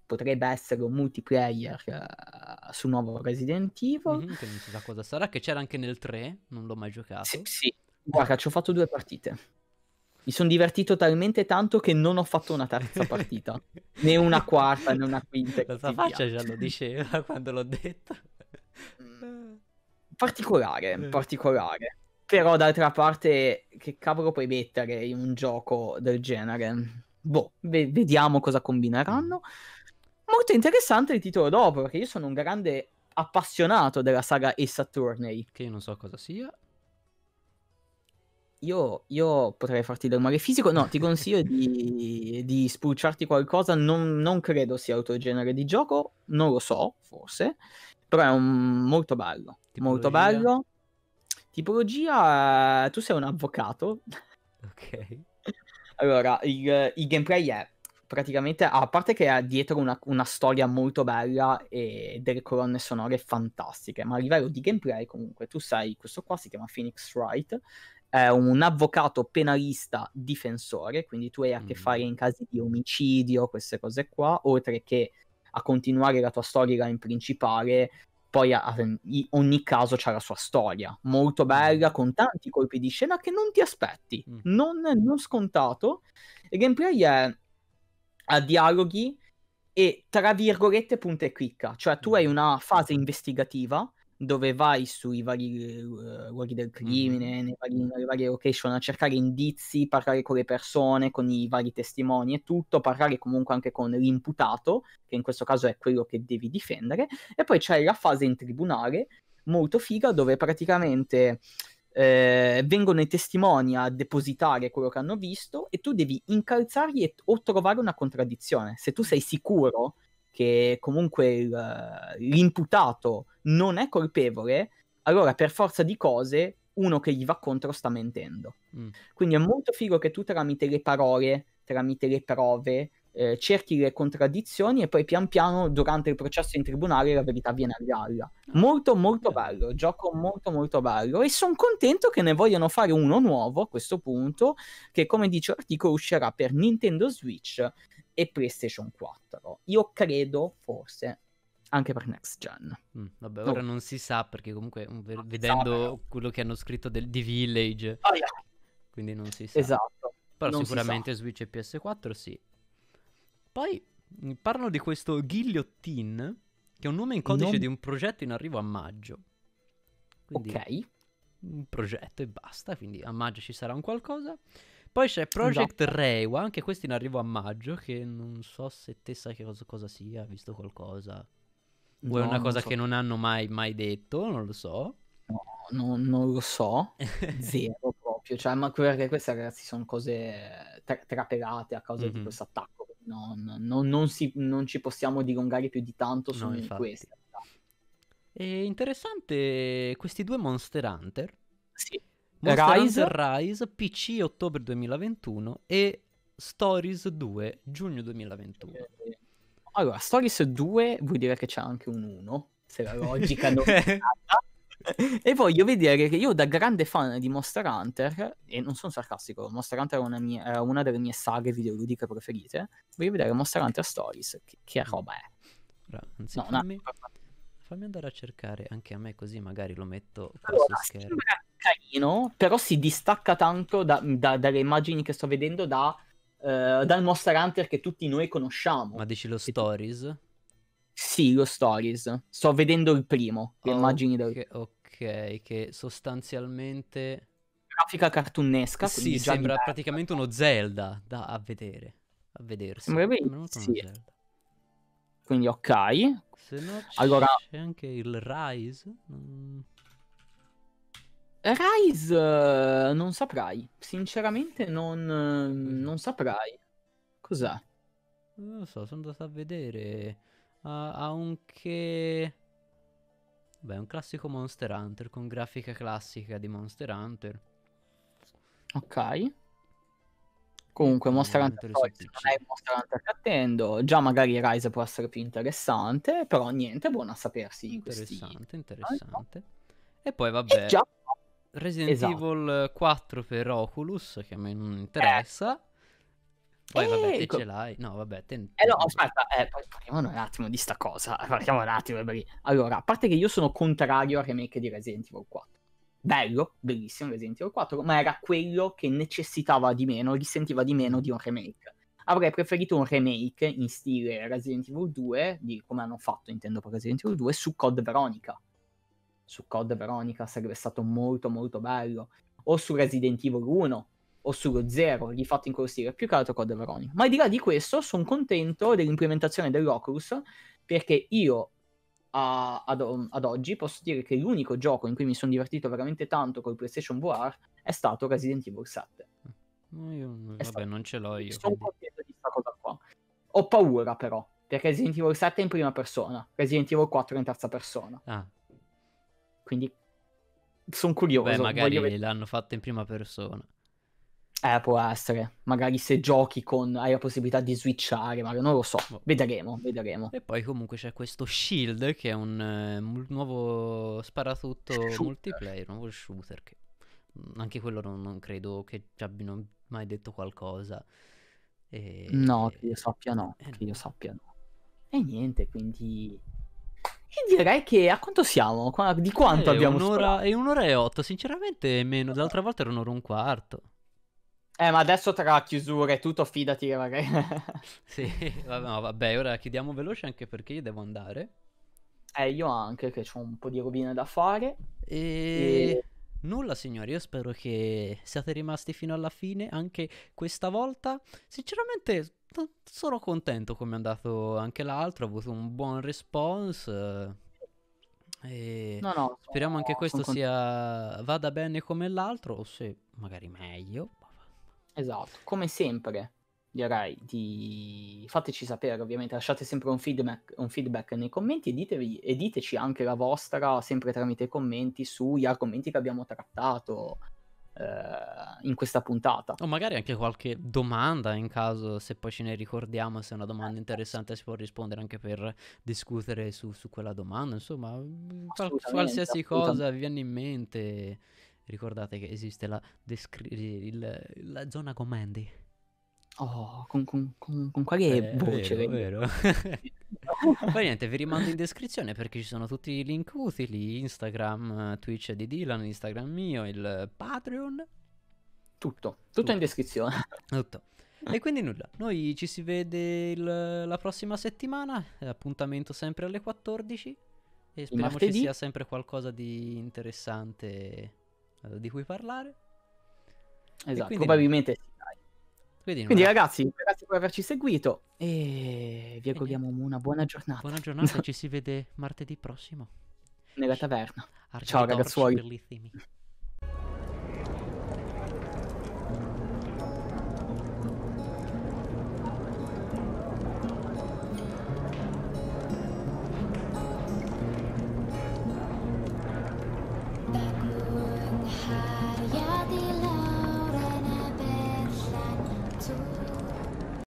potrebbe essere un multiplayer uh, su nuovo Resident Evil. Mm-hmm, che non si sa cosa sarà, che c'era anche nel 3, non l'ho mai giocato. Sì, sì. guarda, ci ho fatto due partite. Mi sono divertito talmente tanto che non ho fatto una terza partita, *laughs* né una quarta, né una quinta. La sua faccia via. già lo diceva *laughs* quando l'ho detto. Mm. Particolare, eh. particolare. Però d'altra parte, che cavolo puoi mettere in un gioco del genere? Boh, ve- vediamo cosa combineranno. Molto interessante il titolo dopo, perché io sono un grande appassionato della saga Ace Attorney. Che io non so cosa sia. Io, io potrei farti del male fisico. No, ti consiglio di, di spulciarti qualcosa. Non, non credo sia il tuo genere di gioco. Non lo so, forse. Però è un- molto bello. Tipologia? Molto bello. Tipologia, tu sei un avvocato. Ok. Allora, il, il gameplay è praticamente, a parte che ha dietro una, una, storia molto bella e delle colonne sonore fantastiche, ma a livello di gameplay comunque tu sei, questo qua si chiama Phoenix Wright, è un avvocato penalista difensore, quindi tu hai a che mm. fare in casi di omicidio, queste cose qua, oltre che a continuare la tua storia in principale poi a, ogni caso c'ha la sua storia, molto bella, mm. con tanti colpi di scena che non ti aspetti, mm. non, non, scontato. Il gameplay è a dialoghi e tra virgolette punta e clicca, cioè tu hai mm. una fase investigativa dove vai sui vari uh, luoghi del crimine, mm-hmm. vari, mm-hmm. nelle varie location, a cercare indizi, parlare con le persone, con i vari testimoni e tutto, parlare comunque anche con l'imputato, che in questo caso è quello che devi difendere, e poi c'è la fase in tribunale, molto figa, dove praticamente eh, vengono i testimoni a depositare quello che hanno visto e tu devi incalzarli e, o trovare una contraddizione. Se tu sei sicuro che comunque il, eh, l'imputato non è colpevole, allora per forza di cose uno che gli va contro sta mentendo. Mm. Quindi è molto figo che tu tramite le parole, tramite le prove, eh, cerchi le contraddizioni e poi pian piano durante il processo in tribunale la verità viene a galla. Ah, molto molto bello, gioco molto molto bello e sono contento che ne vogliano fare uno nuovo a questo punto che come dice l'articolo uscirà per Nintendo Switch e PlayStation 4. Io credo, forse, anche per next gen. Mm, vabbè, ora oh. non si sa perché comunque mm, vedendo so, quello che hanno scritto del, di Village, oh, yeah. quindi non si sa. Esatto. Però non sicuramente Switch e PS4 sì. Poi mm, parlano di questo Ghigliottin, che è un nome in codice non... di un progetto in arrivo a maggio. Quindi ok. Un progetto e basta, quindi a maggio ci sarà un qualcosa. Poi c'è esatto. Project no. Reiwa, anche questo in arrivo a maggio, che non so se te sai che cosa, cosa sia, visto qualcosa. O no, una cosa so. che non hanno mai, mai detto, non lo so. No, no non lo so, *laughs* zero proprio. Cioè, ma perché queste ragazzi sono cose tra- trapelate a causa mm-hmm. di questo attacco. Non, non, non, non, ci possiamo dilungare più di tanto su no, queste. È interessante questi due Monster Hunter. Sì. Monster Rise. Rise PC ottobre 2021 e Stories 2 giugno 2021. Allora, Stories 2 vuol dire che c'è anche un 1, se la logica non è *laughs* e voglio vedere che io da grande fan di Monster Hunter, e non sono sarcastico, Monster Hunter era una, mia, era una delle mie saghe videoludiche preferite, voglio vedere Monster Hunter Stories, che, che roba è. anzi, no, fammi, no. fammi andare a cercare anche a me così magari lo metto allora, sembra, carino, però si distacca tanto da, da, dalle immagini che sto vedendo da, uh, dal Monster Hunter che tutti noi conosciamo. Ma dici lo Stories? Tu... Sì, lo Stories. Sto vedendo il primo, le oh, immagini del... Che, ok, che sostanzialmente... Grafica cartunnesca. Sì, sembra praticamente uno Zelda da a vedere. A vedersi. Sembra sì. Quindi ok. Se no, allora... c'è anche il Rise. Mm. Rise eh, non saprai, sinceramente non, eh, non saprai. Cos'è? Non lo so, sono andato a vedere. Ha, ha anche... Beh, è un classico Monster Hunter con grafica classica di Monster Hunter. Ok. Comunque, Monster Hunter Stories non è il Monster Hunter che attendo. Già magari Rise può essere più interessante, però niente, è buono a sapersi. Interessante, questi... interessante. Ah, no? E poi vabbè. E già Resident esatto. Evil 4 per Oculus, che a me non interessa. Eh. Poi eh, vabbè, te ce l'hai. No, vabbè, te... Eh no, aspetta, eh, parliamo un attimo di sta cosa. *laughs* Parliamo un attimo, perché... Allora, a parte che io sono contrario al remake di Resident Evil 4. Bello, bellissimo Resident Evil 4, ma era quello che necessitava di meno, risentiva di meno di un remake. Avrei preferito un remake in stile Resident Evil 2, di come hanno fatto intendo per Resident Evil 2, su Code Veronica su Code Veronica sarebbe stato molto molto bello, o su Resident Evil 1, o sullo 0, rifatto in corsivo, più che altro Code Veronica. Ma al di là di questo sono contento dell'implementazione dell'Oculus, perché io a, ad, ad, oggi posso dire che l'unico gioco in cui mi sono divertito veramente tanto col PlayStation VR è stato Resident Evil 7. No, io, vabbè, stato... non ce l'ho io. Sono contento di questa cosa qua. Ho paura però, perché Resident Evil 7 è in prima persona, Resident Evil 4 è in terza persona. Ah, quindi sono curioso. Beh, magari voglio... l'hanno fatta in prima persona. Eh, può essere. Magari se giochi con... hai la possibilità di switchare, magari non lo so. Boh. Vedremo, vedremo. E poi comunque c'è questo Shield, che è un, eh, nuovo sparatutto shooter. multiplayer, un nuovo shooter. Che... Mm, anche quello non, non credo che ci abbiano mai detto qualcosa. E... No, che io sappia no, eh, che io sappia no. E niente, quindi e direi che a quanto siamo? Di quanto eh, abbiamo un'ora, È un'ora e otto, sinceramente meno. L'altra volta era un'ora e un quarto. Eh, ma adesso tra chiusura e tutto, fidati che magari... *laughs* sì, vabbè, vabbè, ora chiudiamo veloce anche perché io devo andare. Eh, io anche, che ho un po' di robine da fare. E... e... Nulla signori, io spero che siate rimasti fino alla fine anche questa volta. Sinceramente sono contento come è andato anche l'altro, ha avuto un buon response. Eh, e no, no, speriamo anche questo sia vada bene come l'altro o se magari meglio. Esatto, come sempre direi di fateci sapere ovviamente lasciate sempre un feedback, un feedback nei commenti e, ditevi, e, diteci anche la vostra sempre tramite i commenti sugli argomenti che abbiamo trattato eh, in questa puntata. O magari anche qualche domanda in caso, se poi ce ne ricordiamo, se è una domanda interessante si può rispondere anche per discutere su, su quella domanda, insomma, assolutamente, qualsiasi cosa vi viene in mente. Ricordate che esiste la, descri- il, la zona commenti. Oh, con, con, con, con quale eh, voce? Vero, vero. *laughs* Poi niente, vi rimando in descrizione perché ci sono tutti i link utili, Instagram, Twitch di Dylan, Instagram mio, il Patreon. Tutto, tutto, in descrizione. Tutto. E quindi nulla, noi ci si vede il, la prossima settimana, appuntamento sempre alle 14 e speriamo ci sia sempre qualcosa di interessante eh, di cui parlare. Esatto, quindi... probabilmente sì quindi, Quindi ragazzi, grazie per averci seguito e vi auguriamo una buona giornata. Buona giornata, *laughs* ci si vede martedì prossimo. Nella taverna. Argini Ciao ragazzuoli.